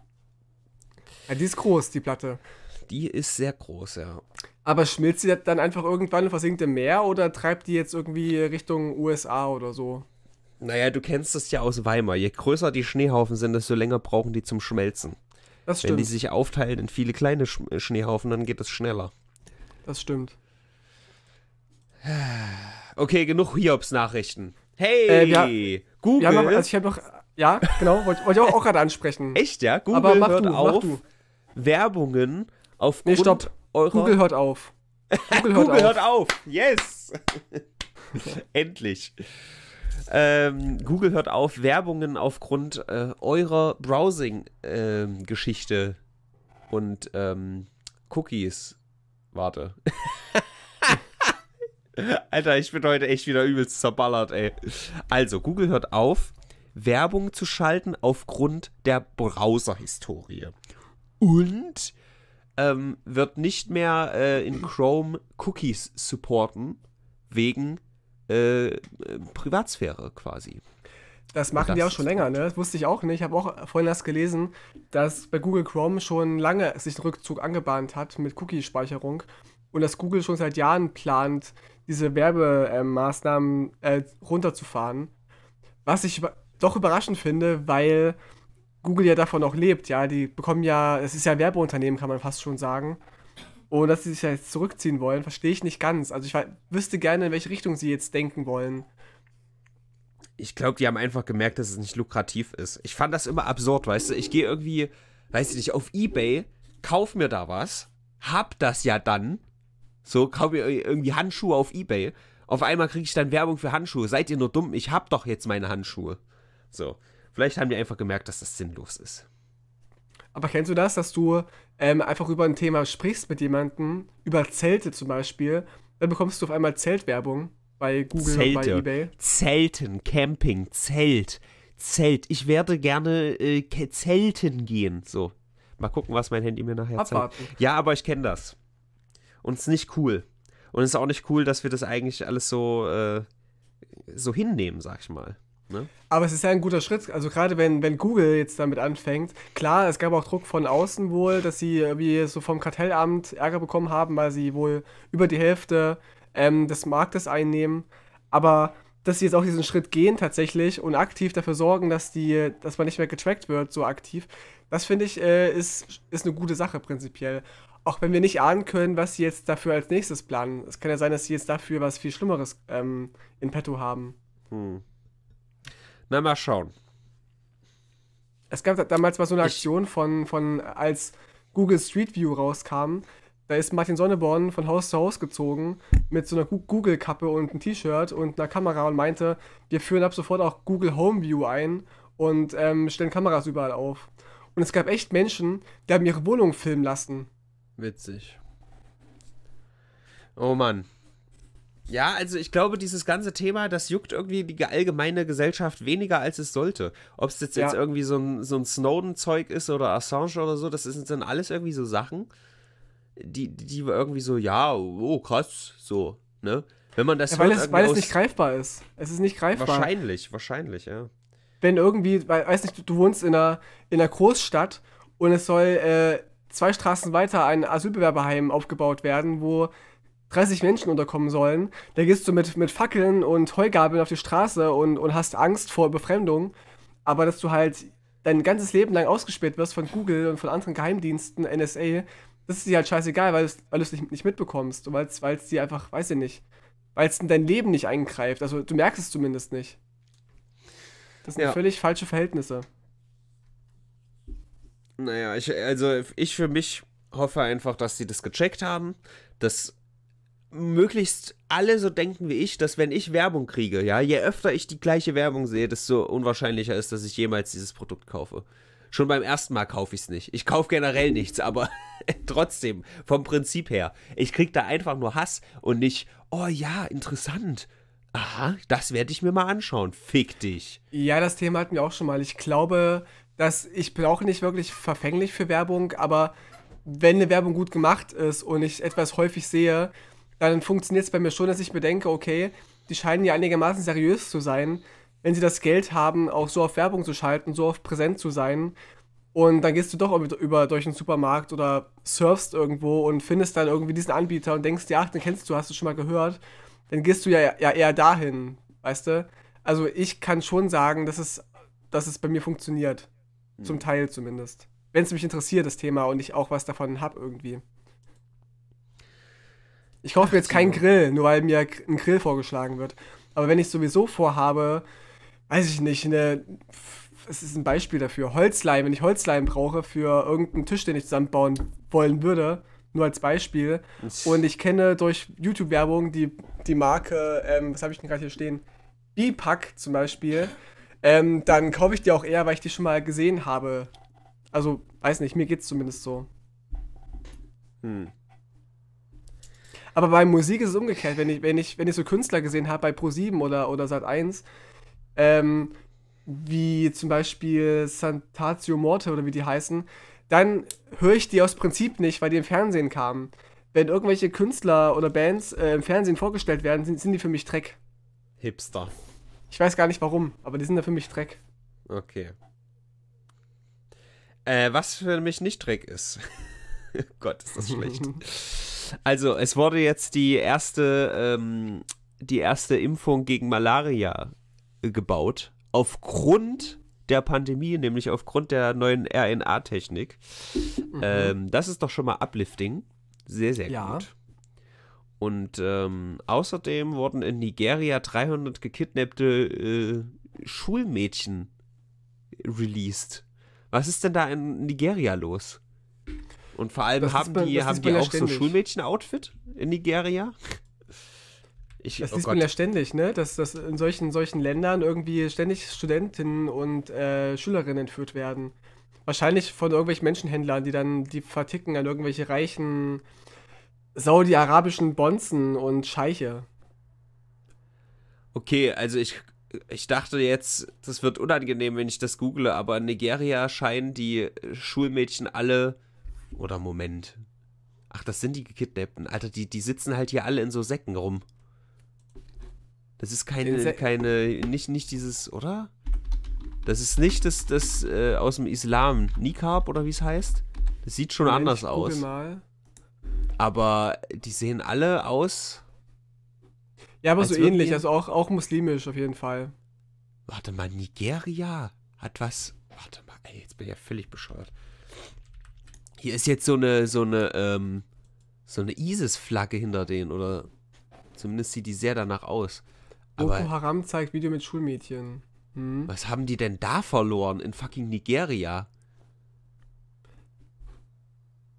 Ja, die ist groß, die Platte. Die ist sehr groß, ja. Aber schmilzt sie dann einfach irgendwann und versinkt im Meer oder treibt die jetzt irgendwie Richtung USA oder so? Naja, du kennst es ja aus Weimar. Je größer die Schneehaufen sind, desto länger brauchen die zum Schmelzen. Das stimmt. Wenn die sich aufteilen in viele kleine Sch äh, Schneehaufen, dann geht es schneller. Das stimmt. Okay, genug Hiobs-Nachrichten. Hey, äh, wir, Google. Wir haben also ich noch, ja, genau, wollte wollt ich auch, auch gerade ansprechen. Echt, ja? Google Aber mach hört du, auf, mach du. Werbungen aufgrund... Nee, stopp eurer. Google hört auf. Google, [LAUGHS] Google hört, hört auf. Yes! [LAUGHS] Endlich. Ähm, Google hört auf, Werbungen aufgrund äh, eurer Browsing-Geschichte ähm, äh, und ähm, Cookies. Warte. [LAUGHS] Alter, ich bin heute echt wieder übelst zerballert, ey. Also, Google hört auf, Werbung zu schalten aufgrund der Browser-Historie. Und ähm, wird nicht mehr äh, in Chrome Cookies supporten, wegen äh, Privatsphäre quasi. Das machen das die auch schon länger, ne? Das wusste ich auch nicht. Ich habe auch vorhin das gelesen, dass bei Google Chrome schon lange sich ein Rückzug angebahnt hat mit Cookie-Speicherung und dass Google schon seit Jahren plant, diese Werbemaßnahmen äh, runterzufahren. Was ich doch überraschend finde, weil Google ja davon auch lebt, ja. Die bekommen ja, es ist ja ein Werbeunternehmen, kann man fast schon sagen. Und dass sie sich ja jetzt zurückziehen wollen, verstehe ich nicht ganz. Also ich wüsste gerne, in welche Richtung sie jetzt denken wollen. Ich glaube, die haben einfach gemerkt, dass es nicht lukrativ ist. Ich fand das immer absurd, weißt du? Ich gehe irgendwie, weiß ich nicht, auf Ebay, kauf mir da was, hab das ja dann. So, kauf mir irgendwie Handschuhe auf Ebay. Auf einmal kriege ich dann Werbung für Handschuhe. Seid ihr nur dumm? Ich hab doch jetzt meine Handschuhe. So. Vielleicht haben die einfach gemerkt, dass das sinnlos ist. Aber kennst du das, dass du ähm, einfach über ein Thema sprichst mit jemandem, über Zelte zum Beispiel, dann bekommst du auf einmal Zeltwerbung bei Google Zelte. bei Ebay? Zelten, Camping, Zelt, Zelt. Ich werde gerne äh, zelten gehen. So. Mal gucken, was mein Handy mir nachher Abwarten. zeigt. Ja, aber ich kenne das. Und es ist nicht cool. Und es ist auch nicht cool, dass wir das eigentlich alles so, äh, so hinnehmen, sag ich mal. Ne? Aber es ist ja ein guter Schritt. Also gerade wenn, wenn Google jetzt damit anfängt, klar, es gab auch Druck von außen wohl, dass sie wie so vom Kartellamt Ärger bekommen haben, weil sie wohl über die Hälfte ähm, des Marktes einnehmen. Aber dass sie jetzt auch diesen Schritt gehen tatsächlich und aktiv dafür sorgen, dass die, dass man nicht mehr getrackt wird, so aktiv, das finde ich, äh, ist, ist eine gute Sache prinzipiell. Auch wenn wir nicht ahnen können, was sie jetzt dafür als nächstes planen. Es kann ja sein, dass sie jetzt dafür was viel Schlimmeres ähm, in petto haben. Hm. Na, mal schauen. Es gab damals mal so eine Aktion von, von als Google Street View rauskam, da ist Martin Sonneborn von Haus zu Haus gezogen mit so einer Google-Kappe und einem T-Shirt und einer Kamera und meinte, wir führen ab sofort auch Google Home View ein und ähm, stellen Kameras überall auf. Und es gab echt Menschen, die haben ihre Wohnung filmen lassen. Witzig. Oh Mann. Ja, also ich glaube, dieses ganze Thema, das juckt irgendwie die allgemeine Gesellschaft weniger, als es sollte. Ob es jetzt, ja. jetzt irgendwie so ein, so ein Snowden-Zeug ist oder Assange oder so, das sind dann alles irgendwie so Sachen, die, die irgendwie so, ja, oh krass, so, ne? Wenn man das ja, weil, hört, es, weil es nicht greifbar ist. Es ist nicht greifbar. Wahrscheinlich, wahrscheinlich, ja. Wenn irgendwie, weiß nicht, du, du wohnst in einer, in einer Großstadt und es soll äh, zwei Straßen weiter ein Asylbewerberheim aufgebaut werden, wo 30 Menschen unterkommen sollen. Da gehst du mit, mit Fackeln und Heugabeln auf die Straße und, und hast Angst vor Befremdung. Aber dass du halt dein ganzes Leben lang ausgespäht wirst von Google und von anderen Geheimdiensten, NSA, das ist dir halt scheißegal, weil du es nicht, nicht mitbekommst. Weil es dir einfach, weiß ich nicht, weil es in dein Leben nicht eingreift. Also du merkst es zumindest nicht. Das sind ja. völlig falsche Verhältnisse. Naja, ich, also ich für mich hoffe einfach, dass sie das gecheckt haben, dass möglichst alle so denken wie ich, dass wenn ich Werbung kriege, ja, je öfter ich die gleiche Werbung sehe, desto unwahrscheinlicher ist, dass ich jemals dieses Produkt kaufe. Schon beim ersten Mal kaufe ich es nicht. Ich kaufe generell nichts, aber [LAUGHS] trotzdem, vom Prinzip her, ich kriege da einfach nur Hass und nicht, oh ja, interessant. Aha, das werde ich mir mal anschauen. Fick dich. Ja, das Thema hatten wir auch schon mal. Ich glaube, dass ich bin auch nicht wirklich verfänglich für Werbung, aber wenn eine Werbung gut gemacht ist und ich etwas häufig sehe, dann funktioniert es bei mir schon, dass ich mir denke, okay, die scheinen ja einigermaßen seriös zu sein, wenn sie das Geld haben, auch so auf Werbung zu schalten, so auf präsent zu sein. Und dann gehst du doch über durch einen Supermarkt oder surfst irgendwo und findest dann irgendwie diesen Anbieter und denkst dir, ach, den kennst du, hast du schon mal gehört. Dann gehst du ja, ja eher dahin, weißt du? Also ich kann schon sagen, dass es, dass es bei mir funktioniert. Hm. Zum Teil zumindest. Wenn es mich interessiert, das Thema, und ich auch was davon habe irgendwie. Ich kaufe mir jetzt keinen Grill, nur weil mir ein Grill vorgeschlagen wird. Aber wenn ich sowieso vorhabe, weiß ich nicht, eine, es ist ein Beispiel dafür, Holzleim, wenn ich Holzleim brauche für irgendeinen Tisch, den ich zusammenbauen wollen würde, nur als Beispiel. Und ich kenne durch YouTube-Werbung die, die Marke, ähm, was habe ich denn gerade hier stehen? Bipack zum Beispiel. Ähm, dann kaufe ich die auch eher, weil ich die schon mal gesehen habe. Also, weiß nicht, mir geht's zumindest so. Hm. Aber bei Musik ist es umgekehrt. Wenn ich, wenn ich, wenn ich so Künstler gesehen habe bei Pro7 oder, oder Sat1, ähm, wie zum Beispiel Santatio Morte oder wie die heißen, dann höre ich die aus Prinzip nicht, weil die im Fernsehen kamen. Wenn irgendwelche Künstler oder Bands äh, im Fernsehen vorgestellt werden, sind, sind die für mich Dreck. Hipster. Ich weiß gar nicht warum, aber die sind da für mich Dreck. Okay. Äh, was für mich nicht Dreck ist. [LAUGHS] [LAUGHS] Gott, ist das schlecht. Also, es wurde jetzt die erste, ähm, die erste Impfung gegen Malaria äh, gebaut. Aufgrund der Pandemie, nämlich aufgrund der neuen RNA-Technik. Mhm. Ähm, das ist doch schon mal Uplifting. Sehr, sehr ja. gut. Und ähm, außerdem wurden in Nigeria 300 gekidnappte äh, Schulmädchen released. Was ist denn da in Nigeria los? Und vor allem das haben bei, die, haben die auch ständig. so Schulmädchen-Outfit in Nigeria. Ich, das oh liest Gott. man ja ständig, ne? Dass, dass in solchen, solchen Ländern irgendwie ständig Studentinnen und äh, Schülerinnen entführt werden. Wahrscheinlich von irgendwelchen Menschenhändlern, die dann die verticken an irgendwelche reichen saudi-arabischen Bonzen und Scheiche. Okay, also ich, ich dachte jetzt, das wird unangenehm, wenn ich das google, aber in Nigeria scheinen die Schulmädchen alle oder Moment. Ach, das sind die gekidnappten. Alter, die, die sitzen halt hier alle in so Säcken rum. Das ist keine, keine, nicht, nicht dieses, oder? Das ist nicht das, das äh, aus dem Islam. Nikab oder wie es heißt. Das sieht schon Moment, anders aus. Mal. Aber die sehen alle aus. Ja, aber so ähnlich. Also auch, auch muslimisch auf jeden Fall. Warte mal, Nigeria hat was. Warte mal, ey, jetzt bin ich ja völlig bescheuert. Hier ist jetzt so eine, so eine, ähm, so eine ISIS-Flagge hinter denen oder zumindest sieht die sehr danach aus. Aber Boko Haram zeigt Video mit Schulmädchen. Hm? Was haben die denn da verloren in fucking Nigeria?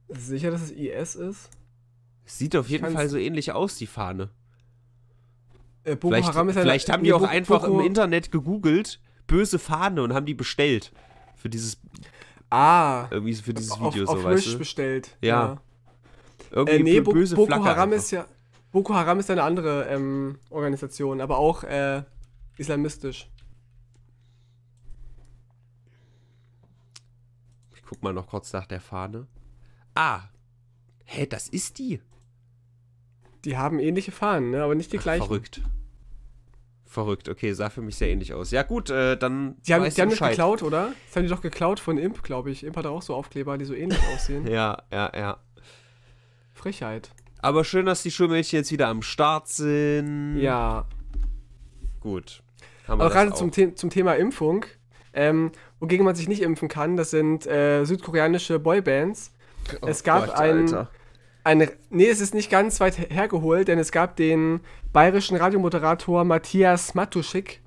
Sicher, dass es IS ist? Sieht auf jeden Fall so ähnlich aus, die Fahne. Äh, Boko vielleicht, Haram ist ja vielleicht haben die auch Boko, einfach Boko, im Internet gegoogelt, böse Fahne und haben die bestellt. Für dieses Ah. Irgendwie für dieses Video auf, so, auf weißt Wish bestellt. Ja. ja. Genau. Irgendwie äh, nee, Bo böse Boko Haram einfach. ist ja. Boko Haram ist ja eine andere ähm, Organisation, aber auch äh, islamistisch. Ich guck mal noch kurz nach der Fahne. Ah! Hä, das ist die! Die haben ähnliche Fahnen, ne? aber nicht die gleichen. Verrückt. Verrückt, okay, sah für mich sehr ähnlich aus. Ja, gut, äh, dann. Die haben, die haben das geklaut, oder? Das haben die doch geklaut von Imp, glaube ich. Imp hat auch so Aufkleber, die so ähnlich [LAUGHS] aussehen. Ja, ja, ja. Frechheit. Aber schön, dass die Schulmädchen jetzt wieder am Start sind. Ja. Gut. Aber gerade zum, The zum Thema Impfung, ähm, wogegen man sich nicht impfen kann, das sind äh, südkoreanische Boybands. Oh es gab Gott, ein. Alter ein, nee, es ist nicht ganz weit hergeholt, denn es gab den bayerischen Radiomoderator Matthias Matuschik,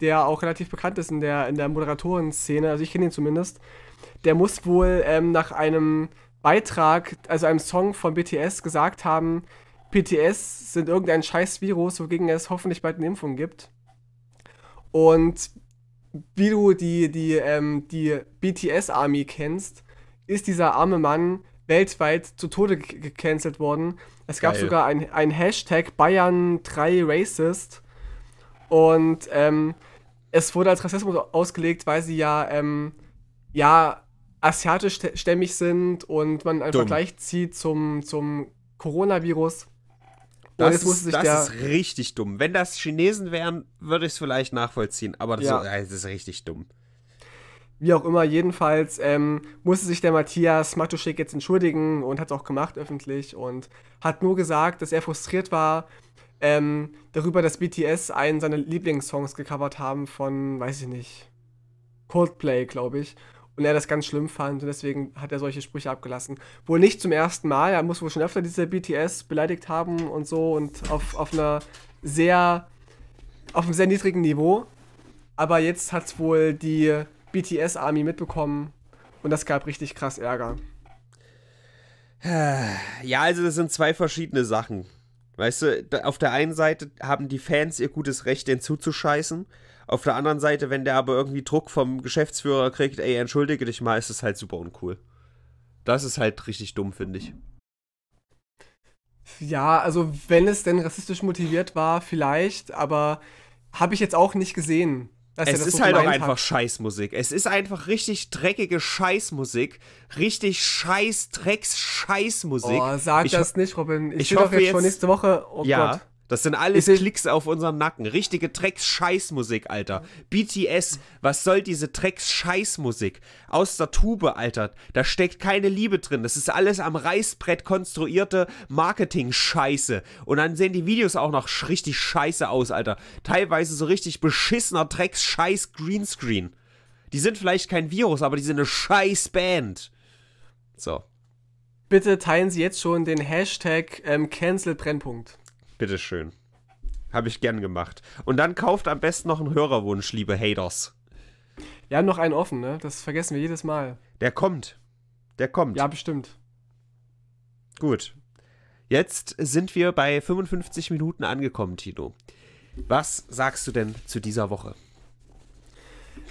der auch relativ bekannt ist in der, in der Moderatorenszene, also ich kenne ihn zumindest. Der muss wohl ähm, nach einem Beitrag, also einem Song von BTS, gesagt haben, BTS sind irgendein scheiß Virus, wogegen es hoffentlich bald eine Impfung gibt. Und wie du die, die, ähm, die BTS-Army kennst, ist dieser arme Mann weltweit zu Tode gecancelt worden. Es gab Geil. sogar einen Hashtag Bayern 3 Racist. Und ähm, es wurde als Rassismus ausgelegt, weil sie ja, ähm, ja asiatisch stämmig sind und man einen Dumm. Vergleich zieht zum, zum Coronavirus. Das, ist, das ist, richtig dumm. Wenn das Chinesen wären, würde ich es vielleicht nachvollziehen, aber das, ja. ist, das ist richtig dumm. Wie auch immer, jedenfalls ähm, musste sich der Matthias Matuschek jetzt entschuldigen und hat es auch gemacht öffentlich und hat nur gesagt, dass er frustriert war ähm, darüber, dass BTS einen seiner Lieblingssongs gecovert haben von, weiß ich nicht, Coldplay, glaube ich. Und er das ganz schlimm fand und deswegen hat er solche Sprüche abgelassen. Wohl nicht zum ersten Mal, er muss wohl schon öfter diese BTS beleidigt haben und so und auf, auf einer sehr, auf einem sehr niedrigen Niveau. Aber jetzt hat es wohl die BTS-Army mitbekommen und das gab richtig krass Ärger. [SIGHS] Ja, also das sind zwei verschiedene Sachen. Weißt du, auf der einen Seite haben die Fans ihr gutes Recht, den zuzuscheißen. Auf der anderen Seite, wenn der aber irgendwie Druck vom Geschäftsführer kriegt, ey, entschuldige dich mal, ist das halt super uncool. Das ist halt richtig dumm, finde ich. Ja, also wenn es denn rassistisch motiviert war, vielleicht, aber habe ich jetzt auch nicht gesehen. Dass es ist so halt auch einfach Scheißmusik. Es ist einfach richtig dreckige Scheißmusik. Richtig scheiß Drecks Scheißmusik. Oh, sag ich das nicht, Robin. Ich, ich hoffe jetzt schon nächste Woche. Oh ja. Gott. Das sind alles ist Klicks auf unseren Nacken. Richtige Drecks-Scheißmusik, Alter. BTS, was soll diese Drecks-Scheißmusik? Aus der Tube, Alter. Da steckt keine Liebe drin. Das ist alles am Reißbrett konstruierte Marketing-Scheiße. Und dann sehen die Videos auch noch richtig scheiße aus, Alter. Teilweise so richtig beschissener Drecks-Scheiß-Greenscreen. Die sind vielleicht kein Virus, aber die sind eine Scheiß-Band. So. Bitte teilen Sie jetzt schon den Hashtag ähm, Cancel Brennpunkt. Bitteschön. Habe ich gern gemacht. Und dann kauft am besten noch einen Hörerwunsch, liebe Haters. Wir haben noch einen offen, ne? Das vergessen wir jedes Mal. Der kommt. Der kommt. Ja, bestimmt. Gut. Jetzt sind wir bei 55 Minuten angekommen, Tino. Was sagst du denn zu dieser Woche?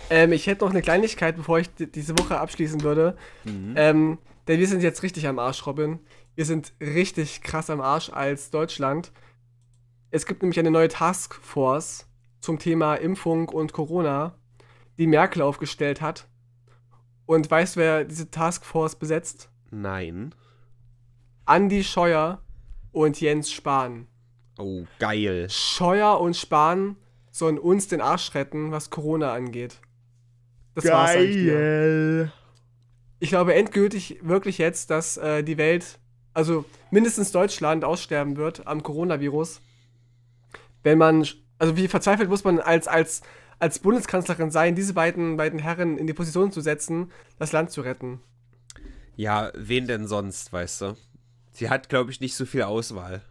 Ähm, ich hätte noch eine Kleinigkeit, bevor ich diese Woche abschließen würde. Mhm. Ähm, denn wir sind jetzt richtig am Arsch, Robin. Wir sind richtig krass am Arsch als Deutschland. Es gibt nämlich eine neue Taskforce zum Thema Impfung und Corona, die Merkel aufgestellt hat. Und weißt du, wer diese Taskforce besetzt? Nein. Andi Scheuer und Jens Spahn. Oh, geil. Scheuer und Spahn sollen uns den Arsch retten, was Corona angeht. Das geil. Ich glaube endgültig wirklich jetzt, dass äh, die Welt, also mindestens Deutschland, aussterben wird am Coronavirus wenn man, also wie verzweifelt muss man als, als, als Bundeskanzlerin sein, diese beiden, beiden Herren in die Position zu setzen, das Land zu retten. Ja, wen denn sonst, weißt du? Sie hat, glaube ich, nicht so viel Auswahl.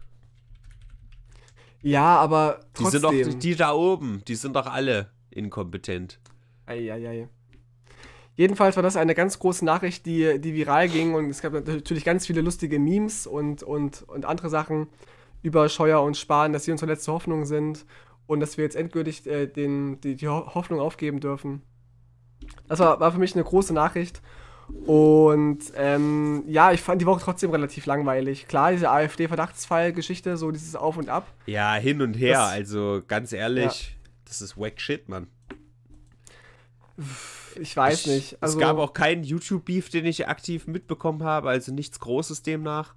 Ja, aber trotzdem. Die sind doch die da oben, die sind doch alle inkompetent. Eieiei. Jedenfalls war das eine ganz große Nachricht, die, die viral ging und es gab natürlich ganz viele lustige Memes und, und, und andere Sachen über Scheuer und Spahn, dass sie unsere letzte Hoffnung sind und dass wir jetzt endgültig äh, den, die, die Hoffnung aufgeben dürfen. Das war, war für mich eine große Nachricht. Und ähm, ja, ich fand die Woche trotzdem relativ langweilig. Klar, diese AfD-Verdachtsfall-Geschichte, so dieses Auf und Ab. Ja, hin und her, das, also ganz ehrlich, ja. das ist wack shit, Mann. Ich weiß ich, nicht. Also, es gab auch keinen YouTube-Beef, den ich aktiv mitbekommen habe, also nichts Großes demnach.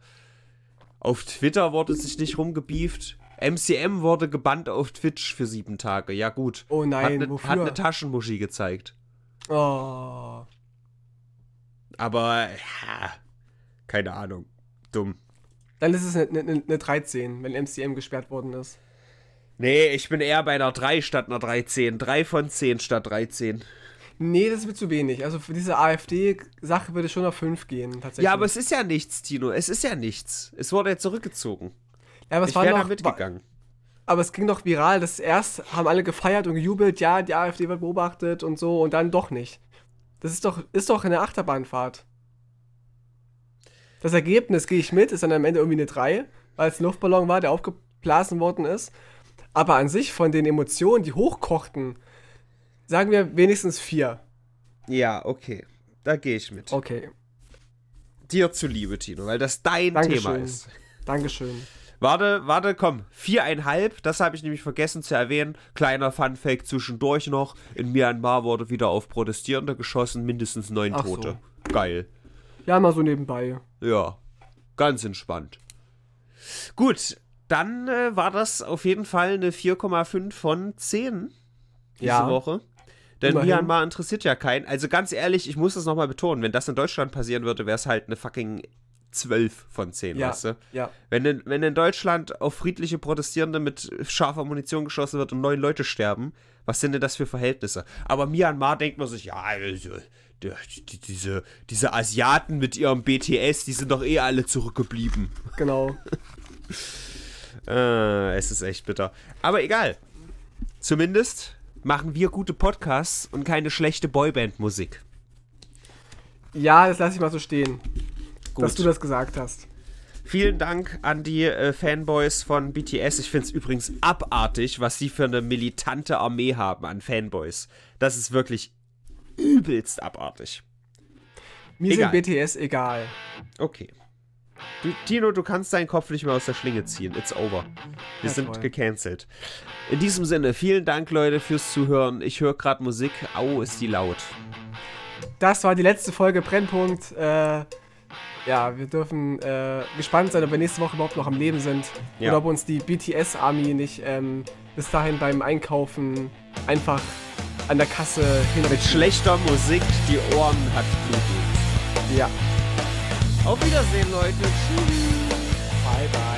Auf Twitter wurde sich nicht rumgebieft. MCM wurde gebannt auf Twitch für sieben Tage. Ja, gut. Oh nein, hat ne, wofür? Hat eine Taschenmuschi gezeigt. Oh. Aber, ja, keine Ahnung. Dumm. Dann ist es eine, eine, eine 13, wenn MCM gesperrt worden ist. Nee, ich bin eher bei einer 3 statt einer 13. 3 von 10 statt 13. Nee, das ist mir zu wenig. Also für diese AfD-Sache würde schon auf 5 gehen, tatsächlich. Ja, aber es ist ja nichts, Tino. Es ist ja nichts. Es wurde ja zurückgezogen. Ja, aber es ich war noch, mitgegangen. Aber es ging doch viral. Das erst haben alle gefeiert und gejubelt, ja, die AfD wird beobachtet und so und dann doch nicht. Das ist doch, ist doch eine Achterbahnfahrt. Das Ergebnis, gehe ich mit, ist dann am Ende irgendwie eine 3, weil es ein Luftballon war, der aufgeblasen worden ist. Aber an sich von den Emotionen, die hochkochten, Sagen wir wenigstens vier. Ja, okay. Da gehe ich mit. Okay. Dir zuliebe, Tino, weil das dein Dankeschön. Thema ist. Dankeschön. Warte, warte, komm. Viereinhalb, das habe ich nämlich vergessen zu erwähnen. Kleiner Funfact zwischendurch noch. In Myanmar wurde wieder auf Protestierende geschossen, mindestens neun Ach Tote. So. Geil. Ja, mal so nebenbei. Ja, ganz entspannt. Gut, dann äh, war das auf jeden Fall eine 4,5 von 10 diese ja. Woche. Denn Immerhin. Myanmar interessiert ja keinen. Also ganz ehrlich, ich muss das nochmal betonen, wenn das in Deutschland passieren würde, wäre es halt eine fucking 12 von 10, ja, weißt du? Ja. Wenn in, wenn in Deutschland auf friedliche Protestierende mit scharfer Munition geschossen wird und neun Leute sterben, was sind denn das für Verhältnisse? Aber Myanmar denkt man sich, ja, also, diese, diese Asiaten mit ihrem BTS, die sind doch eh alle zurückgeblieben. Genau. äh, [LAUGHS] es ist echt bitter. Aber egal. Zumindest machen wir gute Podcasts und keine schlechte Boyband-Musik. Ja, das lasse ich mal so stehen, Gut. dass du das gesagt hast. Vielen Dank an die äh, Fanboys von BTS. Ich finde es übrigens abartig, was sie für eine militante Armee haben an Fanboys. Das ist wirklich übelst abartig. Mir egal. sind BTS egal. Okay. Du, Tino, du kannst deinen Kopf nicht mehr aus der Schlinge ziehen. It's over. Wir ja, sind toll. gecancelt. In diesem Sinne, vielen Dank, Leute, fürs Zuhören. Ich höre gerade Musik. Au, ist die laut. Das war die letzte Folge Brennpunkt. Äh, ja, wir dürfen äh, gespannt sein, ob wir nächste Woche überhaupt noch am Leben sind. Ja. Oder ob uns die BTS-Army nicht ähm, bis dahin beim Einkaufen einfach an der Kasse hinrichtet. Mit schlechter Musik die Ohren hat bluten. Ja. Auf Wiedersehen, Leute. Tschüss. Bye, bye.